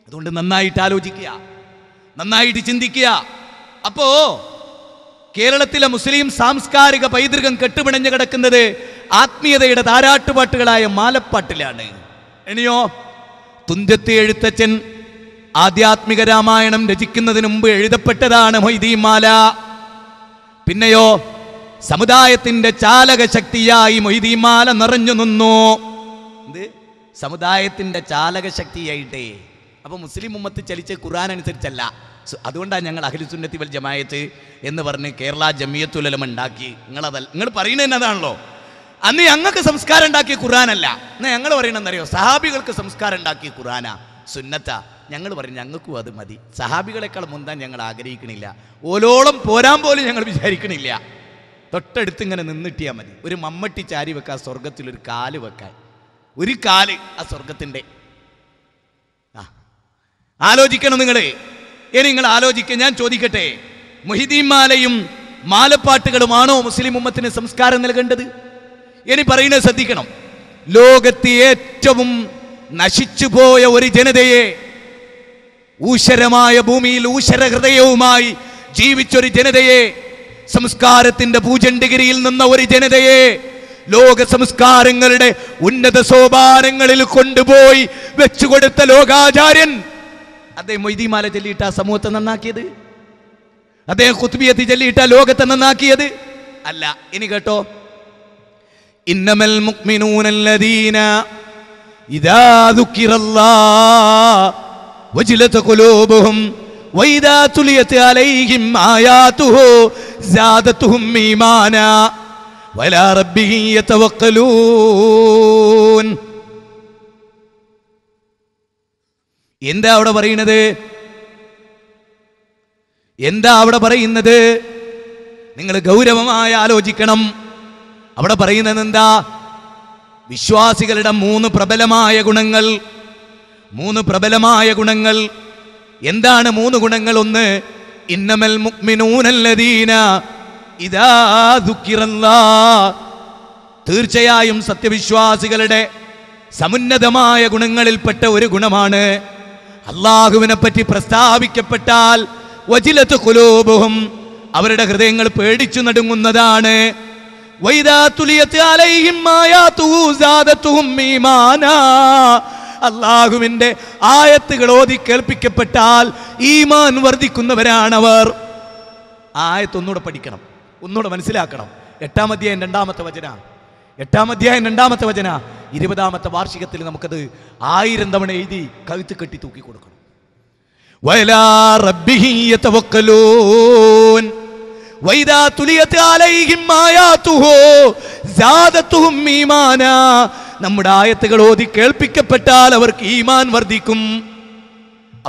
അതുകൊണ്ട് നന്നായിട്ട് ആലോചിക്കുക നന്നായിട്ട് ചിന്തിക്കുക അപ്പോ കേരളത്തിലെ മുസ്ലിം സാംസ്കാരിക പൈതൃകം കെട്ടുപിണഞ്ഞു കിടക്കുന്നത് ആത്മീയതയുടെ താരാട്ടുപാട്ടുകളായ മാലപ്പാട്ടിലാണ് ഇനിയോ തുഞ്ചത്തി എഴുത്തച്ഛൻ ആധ്യാത്മിക രാമായണം രചിക്കുന്നതിന് മുമ്പ് എഴുതപ്പെട്ടതാണ് മാല പിന്നെയോ സമുദായത്തിന്റെ ചാലക ശക്തിയായി മാല നിറഞ്ഞു നിന്നു എന്ത് സമുദായത്തിന്റെ ചാലക ശക്തിയായിട്ടേ അപ്പൊ മുസ്ലിം ഉമ്മത്ത് ചലിച്ച ഖുറാൻ അനുസരിച്ചല്ല അതുകൊണ്ടാണ് ഞങ്ങൾ അഖിലുസുന്നത്തി വൽ ജമായത്ത് എന്ന് പറഞ്ഞ് കേരള ജമിയത്തുലലം ഉണ്ടാക്കി നിങ്ങളതല്ല നിങ്ങൾ പറയുന്നത് എന്നതാണല്ലോ അന്ന് ഞങ്ങൾക്ക് സംസ്കാരം ഉണ്ടാക്കിയ ഖുറാനല്ല എന്നാൽ ഞങ്ങൾ പറയണമെന്നറിയോ സഹാബികൾക്ക് സംസ്കാരം ഉണ്ടാക്കിയ ഖുറാനാ സുന്നത്ത ഞങ്ങൾ പറയും ഞങ്ങൾക്കും അത് മതി സഹാബികളെക്കാൾ മുന്താൻ ഞങ്ങൾ ആഗ്രഹിക്കണില്ല ഓലോളം പോരാൻ പോലും ഞങ്ങൾ വിചാരിക്കണില്ല തൊട്ടടുത്ത് ഇങ്ങനെ നിന്നിട്ടിയാൽ മതി ഒരു മമ്മട്ടി ചാരി വെക്കാൻ സ്വർഗത്തിൽ ഒരു കാല് വെക്കാൻ ഒരു കാല് ആ സ്വർഗത്തിൻ്റെ ആ ആലോചിക്കണം നിങ്ങൾ ഇനി നിങ്ങൾ ആലോചിക്കുക ഞാൻ ചോദിക്കട്ടെ മുഹിദീൻ മാലയും മാലപ്പാട്ടുകളുമാണോ മുസ്ലിം ഉമ്മത്തിന് സംസ്കാരം നൽകേണ്ടത് ഇനി പറയുന്നത് ശ്രദ്ധിക്കണം ലോകത്തെ ഏറ്റവും പോയ ഒരു ജനതയെ ഊശരമായ ഭൂമിയിൽ ഊശര ഹൃദയവുമായി ജീവിച്ചൊരു ജനതയെ സംസ്കാരത്തിന്റെ പൂജണ്ഡിഗിരിയിൽ നിന്ന ഒരു ജനതയെ ലോക സംസ്കാരങ്ങളുടെ ഉന്നത സോപാനങ്ങളിൽ കൊണ്ടുപോയി വെച്ചുകൊടുത്ത ലോകാചാര്യൻ അദ്ദേഹം മൊയ്തിമാല ചൊല്ലിയിട്ട് ആ സമൂഹത്തെ നന്നാക്കിയത് അദ്ദേഹം കുത്തുബിയത്തി ചൊല്ലിയിട്ട് ആ ലോകത്തെ നന്നാക്കിയത് അല്ല ഇനി കേട്ടോ ഇന്നമൽ മുക്മിനൂനല്ലദീന ഇദാ ദുഃഖിറല്ലാ വജിലത കുലൂബുഹും وإذا തുലിയത അലൈഹിം ആയാതുഹു زادتهم ഈമാനാ ولا ربهم യതവക്കലൂൻ എന്താ അവിടെ പറയുന്നത് എന്താ അവിടെ പറയുന്നത് നിങ്ങൾ ഗൗരവമായി ആലോചിക്കണം അവിടെ പറയുന്നത് എന്താ വിശ്വാസികളുടെ മൂന്ന് പ്രബലമായ ഗുണങ്ങൾ മൂന്ന് പ്രബലമായ ഗുണങ്ങൾ എന്താണ് മൂന്ന് ഗുണങ്ങൾ ഒന്ന് ഇന്നമൽ മുക്മിനൂനല്ലദീന ഇതാ ദുഃഖിറല്ലാ തീർച്ചയായും സത്യവിശ്വാസികളുടെ സമുന്നതമായ ഗുണങ്ങളിൽപ്പെട്ട ഒരു ഗുണമാണ് അള്ളാഹുവിനെ പറ്റി പ്രസ്താവിക്കപ്പെട്ടാൽ വജിലത്ത് കുലൂബുഹും അവരുടെ ഹൃദയങ്ങൾ പേടിച്ചു നടുങ്ങുന്നതാണ് അള്ളാഹുവിന്റെ ആയത്തുകൾ ഓതി കേൾപ്പിക്കപ്പെട്ടാൽ ഈമാൻ വർദ്ധിക്കുന്നവരാണവർ ആയത്തൊന്നുകൂടെ പഠിക്കണം ഒന്നുകൂടെ മനസ്സിലാക്കണം എട്ടാമധ്യായം രണ്ടാമത്തെ വചന എട്ടാം അധ്യായം രണ്ടാമത്തെ വചന ഇരുപതാമത്തെ വാർഷികത്തിൽ നമുക്കത് ആയിരം തവണ എഴുതി കഴുത്ത് കെട്ടി തൂക്കി കൊടുക്കണം നമ്മുടെ ആയത്തുകൾ ഓതി കേൾപ്പിക്കപ്പെട്ടാൽ അവർക്ക് ഈമാൻ വർദ്ധിക്കും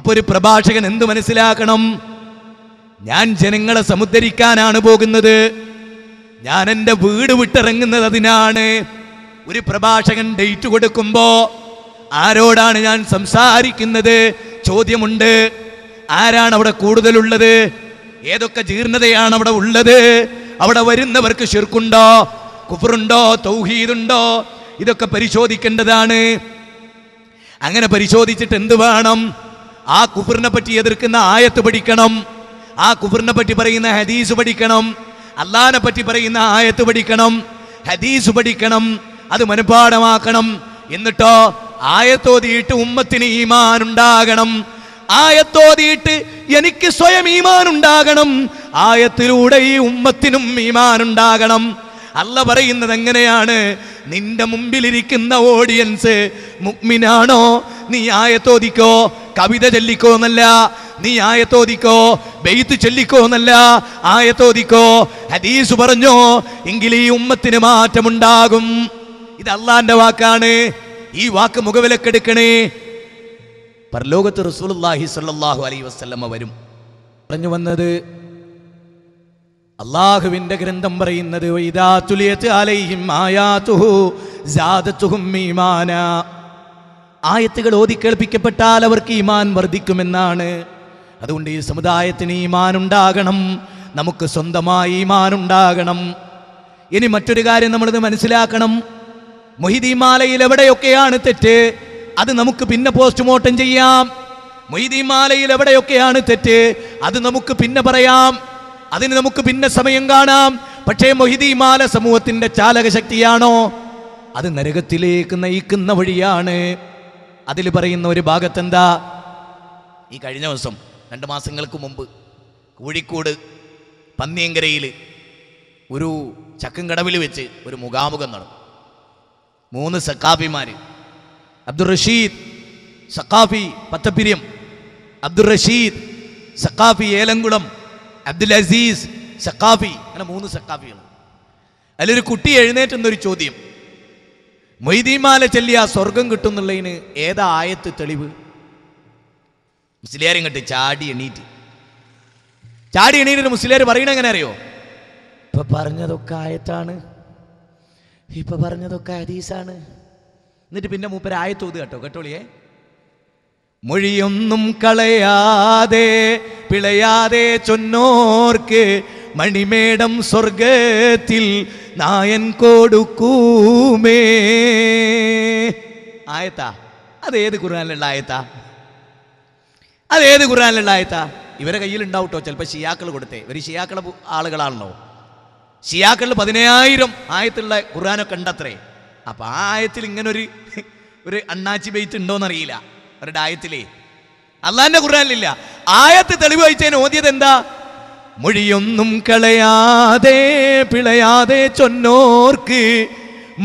അപ്പോൾ ഒരു പ്രഭാഷകൻ എന്ത് മനസ്സിലാക്കണം ഞാൻ ജനങ്ങളെ സമുദ്ധരിക്കാനാണ് പോകുന്നത് ഞാൻ എൻ്റെ വീട് വിട്ടിറങ്ങുന്നത് അതിനാണ് ഒരു പ്രഭാഷകൻ ഡേറ്റ് കൊടുക്കുമ്പോൾ ആരോടാണ് ഞാൻ സംസാരിക്കുന്നത് ചോദ്യമുണ്ട് ആരാണ് അവിടെ കൂടുതലുള്ളത് ഏതൊക്കെ ജീർണതയാണ് അവിടെ ഉള്ളത് അവിടെ വരുന്നവർക്ക് ഷിർക്കുണ്ടോ കുഫറുണ്ടോ തൗഹീദുണ്ടോ ഇതൊക്കെ പരിശോധിക്കേണ്ടതാണ് അങ്ങനെ പരിശോധിച്ചിട്ട് എന്ത് വേണം ആ കുഫറിനെ പറ്റി എതിർക്കുന്ന ആയത്ത് പഠിക്കണം ആ കുഫറിനെ പറ്റി പറയുന്ന ഹദീസ് പഠിക്കണം അള്ളാഹിനെ പറ്റി പറയുന്ന ആയത്ത് പഠിക്കണം ഹദീസ് പഠിക്കണം അത് മനുപാഠമാക്കണം എന്നിട്ടോ ആയത്തോതിയിട്ട് ഉമ്മത്തിന് ഈമാൻ ഉണ്ടാകണം ആയത്തോതിയിട്ട് എനിക്ക് സ്വയം ഈമാൻ ഉണ്ടാകണം ആയത്തിലൂടെ ഈ ഉമ്മത്തിനും ഈമാൻ ഉണ്ടാകണം അല്ല പറയുന്നത് എങ്ങനെയാണ് നിന്റെ മുമ്പിലിരിക്കുന്ന ഓഡിയൻസ് മുക്മിനാണോ നീ ആയത്തോദിക്കോ കവിത ചൊല്ലിക്കോ എന്നല്ല നീ ആയത്തോദിക്കോ ബെയ്ത്ത് ചൊല്ലിക്കോ എന്നല്ല ആയത്തോദിക്കോ ഹദീസ് പറഞ്ഞോ എങ്കിൽ ഈ ഉമ്മത്തിന് മാറ്റമുണ്ടാകും ഇത് അള്ളാന്റെ വാക്കാണ് ഈ വാക്ക് മുഖവിലക്കെടുക്കണേ പരലോകത്ത് റസൂലുല്ലാഹി സല്ലാഹു അലൈ വസ്ലമ്മ വരും പറഞ്ഞു വന്നത് അള്ളാഹുവിന്റെ ഗ്രന്ഥം പറയുന്നത് ആയത്തുകൾ ഓതി കേൾപ്പിക്കപ്പെട്ടാൽ അവർക്ക് ഈമാൻ വർദ്ധിക്കുമെന്നാണ് അതുകൊണ്ട് ഈ സമുദായത്തിന് ഈമാൻ ഉണ്ടാകണം നമുക്ക് സ്വന്തമായി ഈമാൻ ഉണ്ടാകണം ഇനി മറ്റൊരു കാര്യം നമ്മളിത് മനസ്സിലാക്കണം മൊഹിദീമാലയിൽ എവിടെയൊക്കെയാണ് തെറ്റ് അത് നമുക്ക് പിന്നെ പോസ്റ്റ്മോർട്ടം ചെയ്യാം മൊയ്തീമാലയിൽ എവിടെയൊക്കെയാണ് തെറ്റ് അത് നമുക്ക് പിന്നെ പറയാം അതിന് നമുക്ക് പിന്നെ സമയം കാണാം പക്ഷേ മൊഹിദിമാല സമൂഹത്തിന്റെ ചാലക ശക്തിയാണോ അത് നരകത്തിലേക്ക് നയിക്കുന്ന വഴിയാണ് അതിൽ പറയുന്ന ഒരു എന്താ ഈ കഴിഞ്ഞ ദിവസം രണ്ട് മാസങ്ങൾക്ക് മുമ്പ് കോഴിക്കോട് പന്നിയങ്കരയിൽ ഒരു ചക്കൻകടവിൽ വെച്ച് ഒരു മുഖാമുഖം നടന്നു മൂന്ന് സക്കാഫിമാർ അബ്ദുൾ റഷീദ് സക്കാഫി പത്തപ്പിരിയം അബ്ദുൾ റഷീദ് സക്കാഫി ഏലങ്കുളം അബ്ദുൽ അസീസ് സക്കാഫി അങ്ങനെ മൂന്ന് സക്കാഫികൾ അതിലൊരു കുട്ടി എഴുന്നേറ്റെന്നൊരു ചോദ്യം മൊയ്തീമാല ആ സ്വർഗം കിട്ടുന്നുള്ളതിന് ഏതാ ആയത്ത് തെളിവ് മുസ്ലിയാരും ഇങ്ങോട്ട് ചാടി എണീറ്റ് ചാടി എണീറ്റ് മുസ്ലിയാർ പറയണ എങ്ങനെ അറിയോ ഇപ്പൊ പറഞ്ഞതൊക്കെ ആയത്താണ് ഇപ്പൊ പറഞ്ഞതൊക്കെ ഹദീസാണ് എന്നിട്ട് പിന്നെ ആയത്തോത് കേട്ടോ കേട്ടോളിയേ മൊഴിയൊന്നും കളയാതെ പിളയാതെ ചൊന്നോർക്ക് മണിമേടം സ്വർഗത്തിൽ നായൻ കൊടുക്കൂമേ ആയത്താ അതേത് ഖുർആാനിലുള്ള ആയത്താ അതേത് ഖുർആാനിലുള്ള ആയത്താ ഇവരെ കയ്യിൽ ഉണ്ടാവട്ടോ ചിലപ്പോൾ ഷിയാക്കൾ കൊടുത്തേ ഇവർ ഷിയാക്കളെ ആളുകളാണല്ലോ ഷിയാക്കളിൽ പതിനായിരം ആയത്തുള്ള ഖുർആാനൊക്കെ ഉണ്ടത്രേ അപ്പം ആ ആയത്തിൽ ഇങ്ങനൊരു ഒരു അണ്ണാച്ചി ബെയ്ത്ത് ഉണ്ടോയെന്നറിയില്ല അവരുടെ ആയത്തിലേ അള്ളാഹിന്റെ കുറാനില്ല ആയത്ത് തെളിവ് വഹിച്ചതിന് ഓദ്യത് എന്താ മൊഴിയൊന്നും കളയാതെ പിളയാതെ ചൊന്നോർക്ക്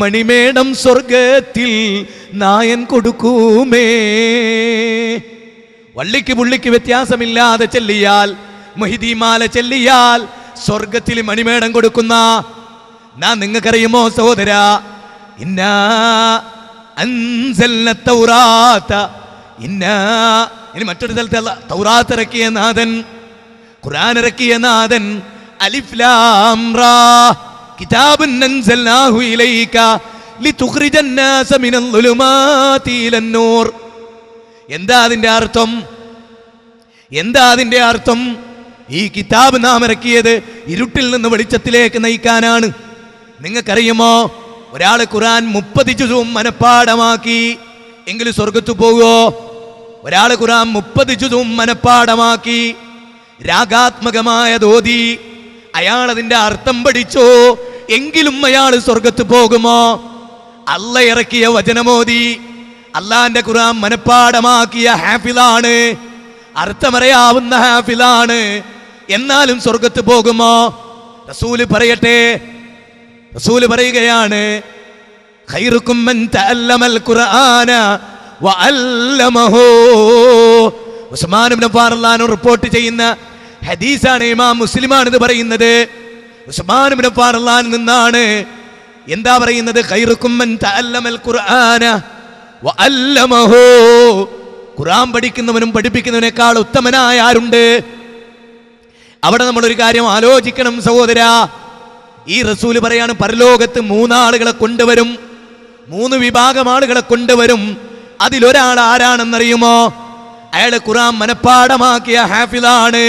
മണിമേടം സ്വർഗത്തിൽ നായൻ കൊടുക്കൂമേ വള്ളിക്ക് പുള്ളിക്ക് വ്യത്യാസമില്ലാതെ ചെല്ലിയാൽ മഹിദിമാല ചെല്ലിയാൽ സ്വർഗത്തിൽ മണിമേടം കൊടുക്കുന്ന നാ നിങ്ങൾക്കറിയുമോ സഹോദരാ ഇന്ന അൻസല്ല ഇന്ന ഇനി മറ്റൊരു സ്ഥലത്ത് തൗറാത്തിറക്കിയ നാഥൻ ഖുർആൻ ഇറക്കിയ നാഥൻ റാ കിതാബൻ അൻസൽനാഹു ഇലൈക ലിതുഖ്രിജ الناس മിനൽ الظلمات الى എന്താ അതിന്റെ അർത്ഥം എന്താ അതിന്റെ അർത്ഥം ഈ കിതാബ് നാം ഇറക്കിയത് ഇരുട്ടിൽ നിന്ന് വെളിച്ചത്തിലേക്ക് നയിക്കാനാണ് നിങ്ങൾക്കറിയുമോ ഒരാൾ ഖുറാൻ മുപ്പത് ചുതും മനഃപ്പാടമാക്കി എങ്കിലും സ്വർഗത്തു പോകുമോ ഒരാൾ ഖുറാൻ മുപ്പത് ജുതും മനഃപ്പാടമാക്കി രാഗാത്മകമായ തോതി അയാൾ അതിന്റെ അർത്ഥം പഠിച്ചോ എങ്കിലും അയാൾ സ്വർഗത്ത് പോകുമോ അല്ല ഇറക്കിയ വചനമോദി അള്ളാന്റെ ഖുറാൻ മനഃപ്പാടമാക്കിയ ഹാഫിലാണ് അർത്ഥമറിയാവുന്ന ഹാഫിലാണ് എന്നാലും സ്വർഗത്ത് പോകുമോ റസൂല് പറയട്ടെ റസൂല് പറയുകയാണ് ഖൈറുക്കും മൻ തഅല്ലമൽ ഖുർആന റിപ്പോർട്ട് ചെയ്യുന്ന ഹദീസാണ് ഇമാം മുസ്ലിമാണ് ഇത് പറയുന്നത് ഉസ്മാനുബിന് പാറല്ലാൻ നിന്നാണ് എന്താ പറയുന്നത് ഖുറാൻ പഠിക്കുന്നവനും പഠിപ്പിക്കുന്നവനേക്കാൾ ഉത്തമനായ ആരുണ്ട് അവിടെ നമ്മൾ ഒരു കാര്യം ആലോചിക്കണം സഹോദര ഈ റസൂല് പറയാണ് പരലോകത്ത് മൂന്നാളുകളെ കൊണ്ടുവരും മൂന്ന് വിഭാഗം ആളുകളെ കൊണ്ടുവരും അതിലൊരാൾ ആരാണെന്നറിയുമോ അയാൾ ഖുറാൻ മനഃപ്പാടമാക്കിയ ഹാഫിലാണ്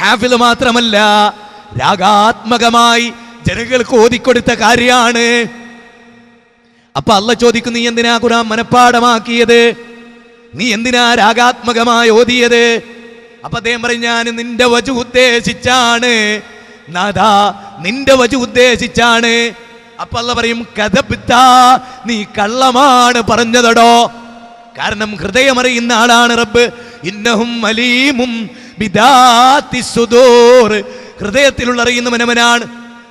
ഹാഫിൽ മാത്രമല്ല രാഗാത്മകമായി ജനങ്ങൾക്ക് ഓതിക്കൊടുത്ത കാര്യമാണ് അപ്പൊ അല്ല ചോദിക്കും നീ എന്തിനാ ഖുറാൻ മനഃപ്പാടമാക്കിയത് നീ എന്തിനാ രാഗാത്മകമായി ഓതിയത് അപ്പൊ അദ്ദേഹം പറയും ഞാൻ നിന്റെ വചു ഉദ്ദേശിച്ചാണ് നാഥ നിന്റെ വചു ഉദ്ദേശിച്ചാണ് അപ്പൊ അല്ല പറയും കഥപിത്ത നീ കള്ളമാണ് പറഞ്ഞതടോ കാരണം ഹൃദയമറിയുന്ന ആളാണ് റബ്ബ് ഇന്നഹും അലീമും ഹൃദയത്തിലുള്ള അറിയുന്ന മനവനാണ്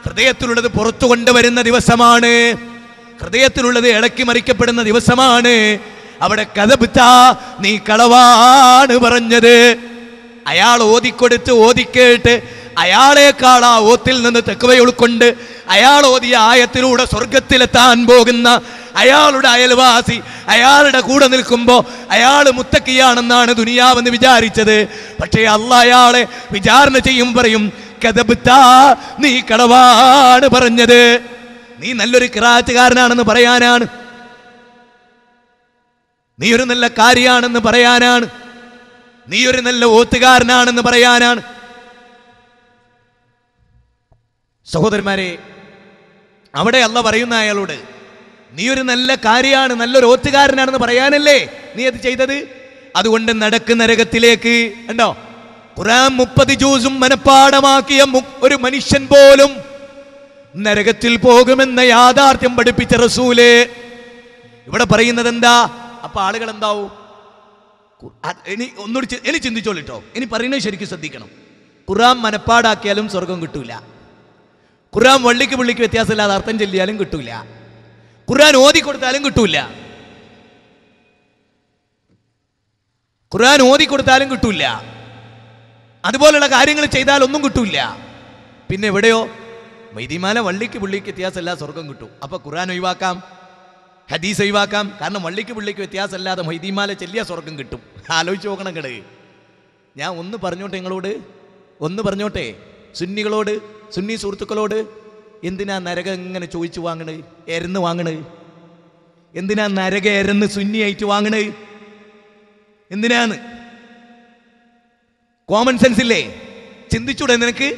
ഹൃദയത്തിലുള്ളത് പുറത്തു കൊണ്ടുവരുന്ന ദിവസമാണ് ഹൃദയത്തിലുള്ളത് ഇളക്കി മറിക്കപ്പെടുന്ന ദിവസമാണ് അവിടെ കഥപിത്ത നീ കളവാണ് പറഞ്ഞത് അയാൾ ഓതിക്കൊടുത്ത് ഓതിക്കേട്ട് അയാളേക്കാൾ ആ ഓത്തിൽ നിന്ന് തെക്കുവ ഉൾക്കൊണ്ട് അയാൾ ഓതിയ ആയത്തിലൂടെ സ്വർഗത്തിലെത്താൻ പോകുന്ന അയാളുടെ അയൽവാസി അയാളുടെ കൂടെ നിൽക്കുമ്പോൾ അയാൾ മുത്തക്കിയാണെന്നാണ് ദുനിയാവെന്ന് വിചാരിച്ചത് പക്ഷേ അല്ല അയാളെ വിചാരണ ചെയ്യും പറയും കഥബിത്ത നീ കടവാണ് പറഞ്ഞത് നീ നല്ലൊരു കിറാറ്റുകാരനാണെന്ന് പറയാനാണ് നീ ഒരു നല്ല കാര്യാണെന്ന് പറയാനാണ് നീ ഒരു നല്ല ഓത്തുകാരനാണെന്ന് പറയാനാണ് സഹോദരന്മാരെ അവിടെ അല്ല പറയുന്ന അയാളോട് നീ ഒരു നല്ല കാര്യമാണ് നല്ലൊരു ഓത്തുകാരനാണെന്ന് പറയാനല്ലേ നീ അത് ചെയ്തത് അതുകൊണ്ട് നടക്ക് നരകത്തിലേക്ക് ഉണ്ടോ ഖുറാൻ മുപ്പത് ജൂസും മനഃപ്പാടമാക്കിയ ഒരു മനുഷ്യൻ പോലും നരകത്തിൽ പോകുമെന്ന യാഥാർത്ഥ്യം പഠിപ്പിച്ച റസൂലേ ഇവിടെ പറയുന്നത് എന്താ അപ്പൊ ആളുകൾ എന്താവും ഇനി ഒന്നുകൂടി ഇനി ചിന്തിച്ചോളിട്ടോ ഇനി പറയുന്നത് ശരിക്കും ശ്രദ്ധിക്കണം ഖുറാൻ മനപ്പാടാക്കിയാലും സ്വർഗം കിട്ടൂല ഖുർആൻ വള്ളിക്ക് പുള്ളിക്ക് വ്യത്യാസമില്ലാതെ അർത്ഥം ചൊല്ലിയാലും കിട്ടൂല ഖുർആൻ ഓതി കൊടുത്താലും കിട്ടൂല ഖുർആൻ ഓതി കൊടുത്താലും കിട്ടൂല അതുപോലുള്ള കാര്യങ്ങൾ ചെയ്താൽ ഒന്നും കിട്ടൂല പിന്നെ എവിടെയോ വൈദ്യമാല വള്ളിക്ക് പുള്ളിക്ക് വ്യത്യാസമില്ല സ്വർഗം കിട്ടും അപ്പോൾ ഖുർആൻ ഒഴിവാക്കാം ഹദീസ് ഒഴിവാക്കാം കാരണം വള്ളിക്ക് പുള്ളിക്ക് വ്യത്യാസമല്ലാതെ മൈദിമാല ചെല്ലിയ സ്വർഗം കിട്ടും ആലോചിച്ച് നോക്കണം കേട് ഞാൻ ഒന്ന് പറഞ്ഞോട്ടെ നിങ്ങളോട് ഒന്ന് പറഞ്ഞോട്ടെ സുന്നികളോട് സുന്നി സുഹൃത്തുക്കളോട് എന്തിനാ നരക ഇങ്ങനെ ചോദിച്ചു വാങ്ങണ് എരന്ന് വാങ്ങണ് എന്തിനാ നരക എരന്ന് സുന്നിയായിട്ട് വാങ്ങണ് എന്തിനാന്ന് കോമൺ സെൻസ് ഇല്ലേ ചിന്തിച്ചൂടെ നിനക്ക്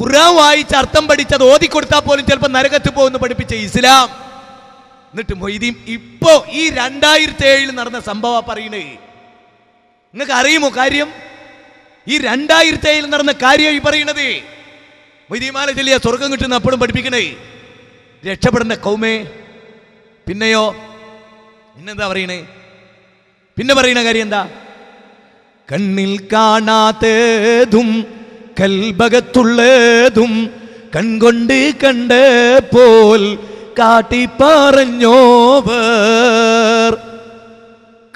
ഖുറാൻ വായിച്ച് അർത്ഥം പഠിച്ചത് ഓതിക്കൊടുത്താൽ പോലും ചിലപ്പോൾ നരകത്ത് പോകുമെന്ന് പഠിപ്പിച്ച ഇസ്ലാം എന്നിട്ട് മൊയ്തീം ഇപ്പോ ഈ രണ്ടായിരത്തി ഏഴിൽ നടന്ന സംഭവം പറയണേ നിങ്ങൾക്ക് അറിയുമോ കാര്യം ഈ രണ്ടായിരത്തി ഏഴിൽ നടന്ന കാര്യം ഈ പറയുന്നത് വൈദ്യമാല ചെല്ലിയ സ്വർഗം കിട്ടുന്ന അപ്പോഴും പഠിപ്പിക്കണേ രക്ഷപ്പെടുന്ന കൗമേ പിന്നെയോ പിന്നെന്താ പറയണേ പിന്നെ പറയുന്ന കാര്യം എന്താ കണ്ണിൽ കാണാത്തതും കൽഭകത്തുള്ളതും കൺകൊണ്ട് കണ്ട പോൽ കാട്ടി പറഞ്ഞോവർ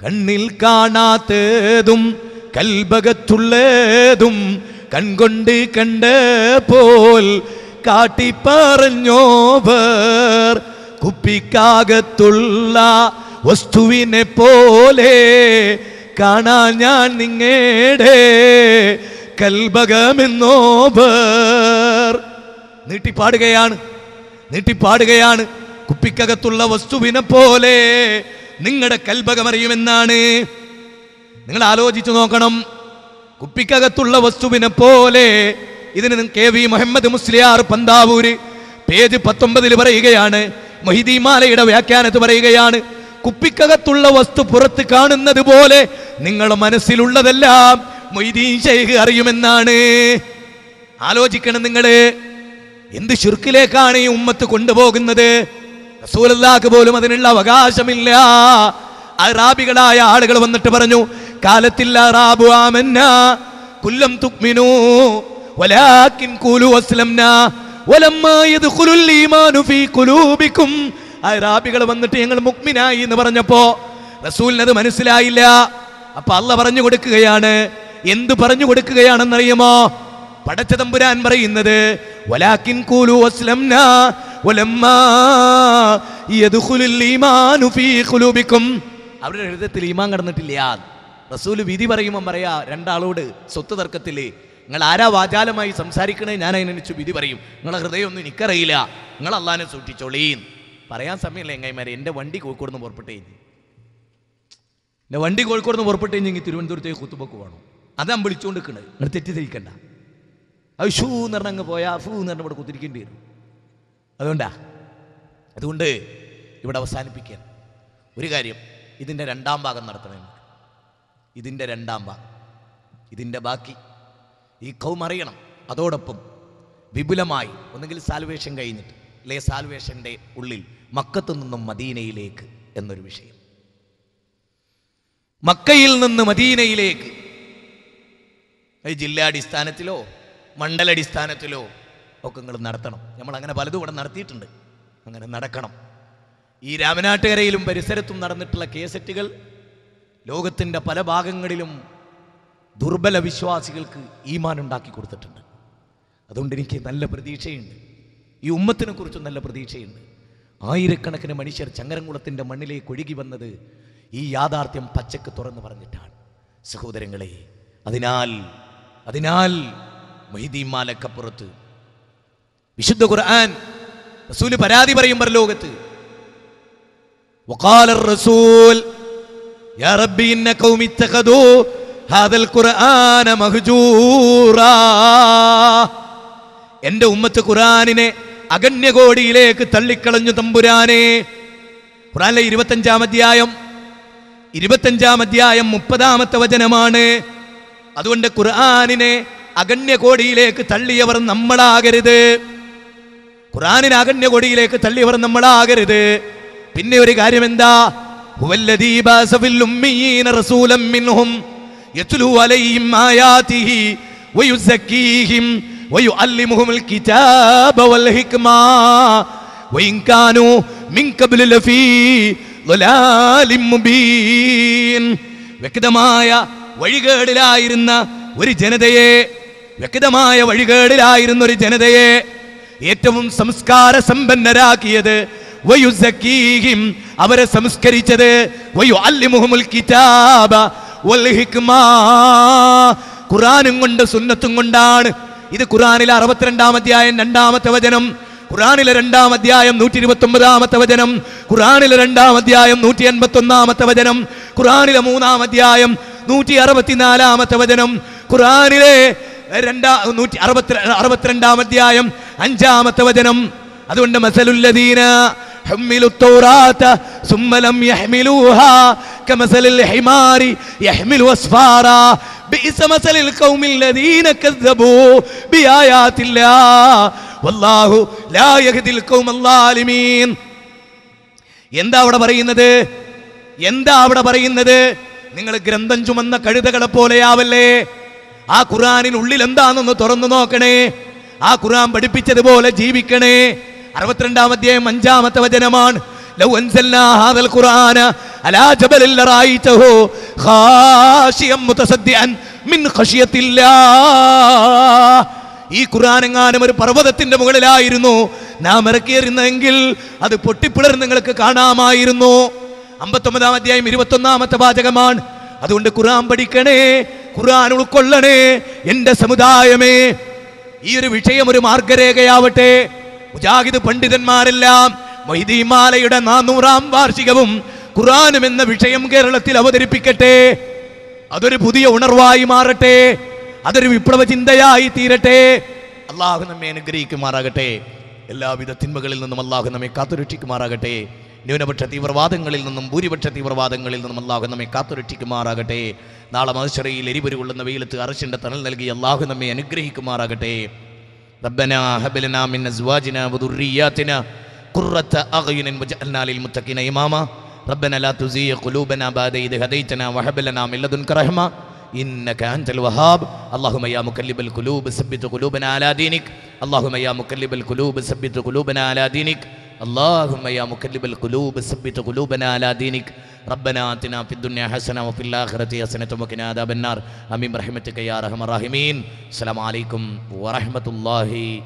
കണ്ണിൽ കാണാത്തതും കൽഭകത്തുള്ളേതും കൺകൊണ്ട് കണ്ട പോൽ കാട്ടിപ്പറഞ്ഞോവർ കുപ്പിക്കാകത്തുള്ള വസ്തുവിനെ പോലെ കാണാൻ ഞാൻ നിങ്ങടെ കൽഭകമെന്നോവർ നീട്ടിപ്പാടുകയാണ് നീട്ടിപ്പാടുകയാണ് കുപ്പിക്കകത്തുള്ള വസ്തുവിനെ പോലെ നിങ്ങളുടെ കൽഭകമറിയുമെന്നാണ് നിങ്ങൾ ആലോചിച്ചു നോക്കണം കുപ്പിക്കകത്തുള്ള വസ്തുവിനെ പോലെ ഇതിന് കെ വി മുഹമ്മദ് മുസ്ലിയാർ പന്താവൂര് പേജ് പത്തൊമ്പതിൽ പറയുകയാണ് മൊഹിദീമാലയുടെ വ്യാഖ്യാനത്ത് പറയുകയാണ് കുപ്പിക്കകത്തുള്ള വസ്തു പുറത്ത് കാണുന്നത് പോലെ നിങ്ങളുടെ മനസ്സിലുള്ളതെല്ലാം മൊയ്തീൻ ഷെയ്ഖ് അറിയുമെന്നാണ് ആലോചിക്കണം നിങ്ങൾ എന്ത് ശുർക്കിലേക്കാണ് ഈ ഉമ്മത്ത് കൊണ്ടുപോകുന്നത് റസൂലല്ലാക്ക് പോലും അതിനുള്ള അവകാശമില്ല അറാബികളായ ആളുകൾ വന്നിട്ട് പറഞ്ഞു കാലത്തിൽ കുല്ലം വന്നിട്ട് ഞങ്ങൾ മുക്മിനായി എന്ന് പറഞ്ഞപ്പോ റസൂലിന് അത് മനസ്സിലായില്ല അപ്പൊ അല്ല പറഞ്ഞു കൊടുക്കുകയാണ് എന്ത് പറഞ്ഞു കൊടുക്കുകയാണെന്നറിയുമോ പടച്ച തമ്പുരാൻ പറയുന്നത് കൂലു അവരുടെ ഹൃദയത്തിൽ ഈമാൻ കടന്നിട്ടില്ല റസൂല് വിധി പറയുമ്പം പറയാ രണ്ടാളോട് സ്വത്ത് തർക്കത്തില്ലേ നിങ്ങൾ ആരാ വാചാലമായി സംസാരിക്കണേ ഞാൻ അതിനനുസരിച്ച് വിധി പറയും നിങ്ങളെ ഒന്നും എനിക്കറിയില്ല നിങ്ങൾ അള്ളാനെ സൂക്ഷിച്ചോളീൻ പറയാൻ സമയമില്ല എങ്ങൈമാരെ എൻ്റെ വണ്ടി കോഴിക്കോട് നിന്ന് പുറപ്പെട്ടേ എൻ്റെ വണ്ടി കോഴിക്കോട് നിന്ന് പുറപ്പെട്ടേ ഞങ്ങൾ തിരുവനന്തപുരത്തേക്ക് കുത്തുബക്ക് പോകണം അതാ വിളിച്ചുകൊണ്ട് നിൽക്കണത് നിങ്ങൾ തെറ്റിദ്ധരിക്കണ്ട അത് ഷൂ എന്ന് പറഞ്ഞ അങ്ങ് പോയാൽ ഫൂ എന്ന് പറഞ്ഞ ഇവിടെ കുത്തിരിക്കേണ്ടി വരും അതുകൊണ്ടാ അതുകൊണ്ട് ഇവിടെ അവസാനിപ്പിക്കാൻ ഒരു കാര്യം ഇതിൻ്റെ രണ്ടാം ഭാഗം നടത്തണം ഇതിൻ്റെ രണ്ടാം ഭാഗം ഇതിൻ്റെ ബാക്കി ഈ കൗമറിയണം അതോടൊപ്പം വിപുലമായി ഒന്നെങ്കിൽ സാൽവേഷൻ കഴിഞ്ഞിട്ട് അല്ലെ സാൽവേഷൻ്റെ ഉള്ളിൽ മക്കത്തു നിന്നും മദീനയിലേക്ക് എന്നൊരു വിഷയം മക്കയിൽ നിന്ന് മദീനയിലേക്ക് ജില്ലാടിസ്ഥാനത്തിലോ മണ്ഡലടിസ്ഥാനത്തിലോ ഒക്കെ നിങ്ങൾ നടത്തണം നമ്മൾ അങ്ങനെ പലതും ഇവിടെ നടത്തിയിട്ടുണ്ട് അങ്ങനെ നടക്കണം ഈ രാമനാട്ടുകരയിലും പരിസരത്തും നടന്നിട്ടുള്ള കേസറ്റുകൾ ലോകത്തിൻ്റെ പല ഭാഗങ്ങളിലും ദുർബല വിശ്വാസികൾക്ക് ഈമാൻ ഉണ്ടാക്കി കൊടുത്തിട്ടുണ്ട് അതുകൊണ്ട് എനിക്ക് നല്ല പ്രതീക്ഷയുണ്ട് ഈ ഉമ്മത്തിനെ കുറിച്ചും നല്ല പ്രതീക്ഷയുണ്ട് ആയിരക്കണക്കിന് മനുഷ്യർ ചങ്ങരംകുളത്തിൻ്റെ മണ്ണിലേക്ക് ഒഴുകി വന്നത് ഈ യാഥാർത്ഥ്യം പച്ചക്ക് തുറന്നു പറഞ്ഞിട്ടാണ് സഹോദരങ്ങളെ അതിനാൽ അതിനാൽ മൊഹിദീമാലക്കപ്പുറത്ത് വിശുദ്ധ ഖുർആൻ റസൂല് പരാതി പറയും പരലോകത്ത് വക്കാലർ റസൂൽ يا قوم اتخذوا هذا ഉമ്മത്ത് ഖുറാനിനെ അഗണ്യകോടിയിലേക്ക് തള്ളിക്കളഞ്ഞു തമ്പുരാനെ ഖുറാനിലെ ഇരുപത്തഞ്ചാം അധ്യായം ഇരുപത്തഞ്ചാം അധ്യായം മുപ്പതാമത്തെ വചനമാണ് അതുകൊണ്ട് ഖുർആാനിനെ അഗണ്യകോടിയിലേക്ക് തള്ളിയവർ നമ്മളാകരുത് ഖുർആാനിനെ അഗണ്യകോടിയിലേക്ക് തള്ളിയവർ നമ്മളാകരുത് പിന്നെ ഒരു കാര്യം എന്താ വല്ലദീ ബാസഫിൽ ഉമ്മീന റസൂലൻ മിൻഹും യത്ലു അലൈഹിം ആയാതിഹി വയുസക്കീഹിം വയുഅല്ലിമുഹുൽ കിതാബ വൽ ഹിക്മാ വഇൻ കാനു മിൻ ഖബ്ലി ലഫീ ളലാലിൻ മുബീൻ വ്യക്തമായ വഴികേടിലായിരുന്ന ഒരു ജനതയെ വ്യക്തമായ വഴികേടിലായിരുന്ന ഒരു ജനതയെ ഏറ്റവും സംസ്കാര സമ്പന്നരാക്കിയത് വയുസക്കീഹിം അവരെ സംസ്കരിച്ചത് ഖുറാനും കൊണ്ട് സുന്നത്തും കൊണ്ടാണ് ഇത് ഖുറാനിലെ അറുപത്തിരണ്ടാം അധ്യായം രണ്ടാമത്തെ വചനം ഖുറാനിലെ രണ്ടാം അധ്യായം നൂറ്റി ഇരുപത്തി ഒമ്പതാമത്തെ വചനം ഖുറാനിലെ രണ്ടാം അധ്യായം നൂറ്റി എൺപത്തി ഒന്നാമത്തെ വചനം ഖുറാനിലെ മൂന്നാം അധ്യായം നൂറ്റി അറുപത്തിനാലാമത്തെ വചനം ഖുറാനിലെ രണ്ടാ നൂറ്റി അറുപത്തി അറുപത്തിരണ്ടാം അധ്യായം അഞ്ചാമത്തെ വചനം അതുകൊണ്ട് മസലുല്ലദീന حملوا التوراة ثم لم يحملوها كمثل الحمار يحمل أسفارا بئس مثل القوم الذين كذبوا بآيات الله والله لا يهدي القوم الظالمين എന്താ അവിടെ പറയുന്നത് എന്താ അവിടെ പറയുന്നത് നിങ്ങൾ ഗ്രന്ഥം ചുമന്ന കഴുതകളെ പോലെയാവല്ലേ ആ ഖുറാനിനുള്ളിൽ എന്താണെന്ന് തുറന്നു നോക്കണേ ആ ഖുറാൻ പഠിപ്പിച്ചതുപോലെ ജീവിക്കണേ അറുപത്തിരണ്ടാം അധ്യായം അഞ്ചാമത്തെ വചനമാണ് ഈ ഖുർആൻ എങ്ങാനും ഒരു പർവ്വതത്തിന്റെ മുകളിലായിരുന്നു നാം ഇറക്കിയിരുന്നെങ്കിൽ അത് പൊട്ടിപ്പിളർന്ന് നിങ്ങൾക്ക് കാണാമായിരുന്നു അമ്പത്തൊമ്പതാം അധ്യായം ഒന്നാമത്തെ വാചകമാണ് അതുകൊണ്ട് ഖുർആൻ പഠിക്കണേ ഖുർആൻ ഉൾക്കൊള്ളണേ എൻ്റെ സമുദായമേ ഈ ഒരു വിഷയം ഒരു മാർഗരേഖയാവട്ടെ മുജാഹിദ് പണ്ഡിതന്മാരെല്ലാം മൊയ്തീമാലയുടെ നാനൂറാം വാർഷികവും ഖുറാനും എന്ന വിഷയം കേരളത്തിൽ അവതരിപ്പിക്കട്ടെ അതൊരു പുതിയ ഉണർവായി മാറട്ടെ അതൊരു വിപ്ലവ ചിന്തയായി തീരട്ടെ അള്ളാഹു നമ്മെ അനുഗ്രഹിക്കുമാറാകട്ടെ എല്ലാവിധ തിന്മകളിൽ നിന്നും അള്ളാഹു നമ്മെ കാത്തുരക്ഷിക്കുമാറാകട്ടെ ന്യൂനപക്ഷ തീവ്രവാദങ്ങളിൽ നിന്നും ഭൂരിപക്ഷ തീവ്രവാദങ്ങളിൽ നിന്നും അള്ളാഹു നമ്മെ കാത്തുരക്ഷിക്കുമാറാകട്ടെ നാളെ മഹശ്വരയിൽ കൊള്ളുന്ന വെയിലത്ത് അറിശിൻ്റെ തണൽ നൽകി അള്ളാഹു നമ്മെ അനുഗ്രഹിക്കുമാറാകട്ടെ ربنا هب لنا من ازواجنا وذرياتنا قرة اعين واجعلنا للمتقين اماما ربنا لا تزيغ قلوبنا بعد إذ هديتنا وهب لنا من لدنك رحمة إنك أنت الوهاب اللهم يا مقلب القلوب ثبت قلوبنا على دينك اللهم يا مقلب القلوب ثبت قلوبنا على دينك اللهم يا مكلب القلوب ثبت قلوبنا على دينك ربنا آتنا في الدنيا حسنة وفي الآخرة حسنة وقنا عذاب النار آمين برحمتك يا رحم الراحمين السلام عليكم ورحمة الله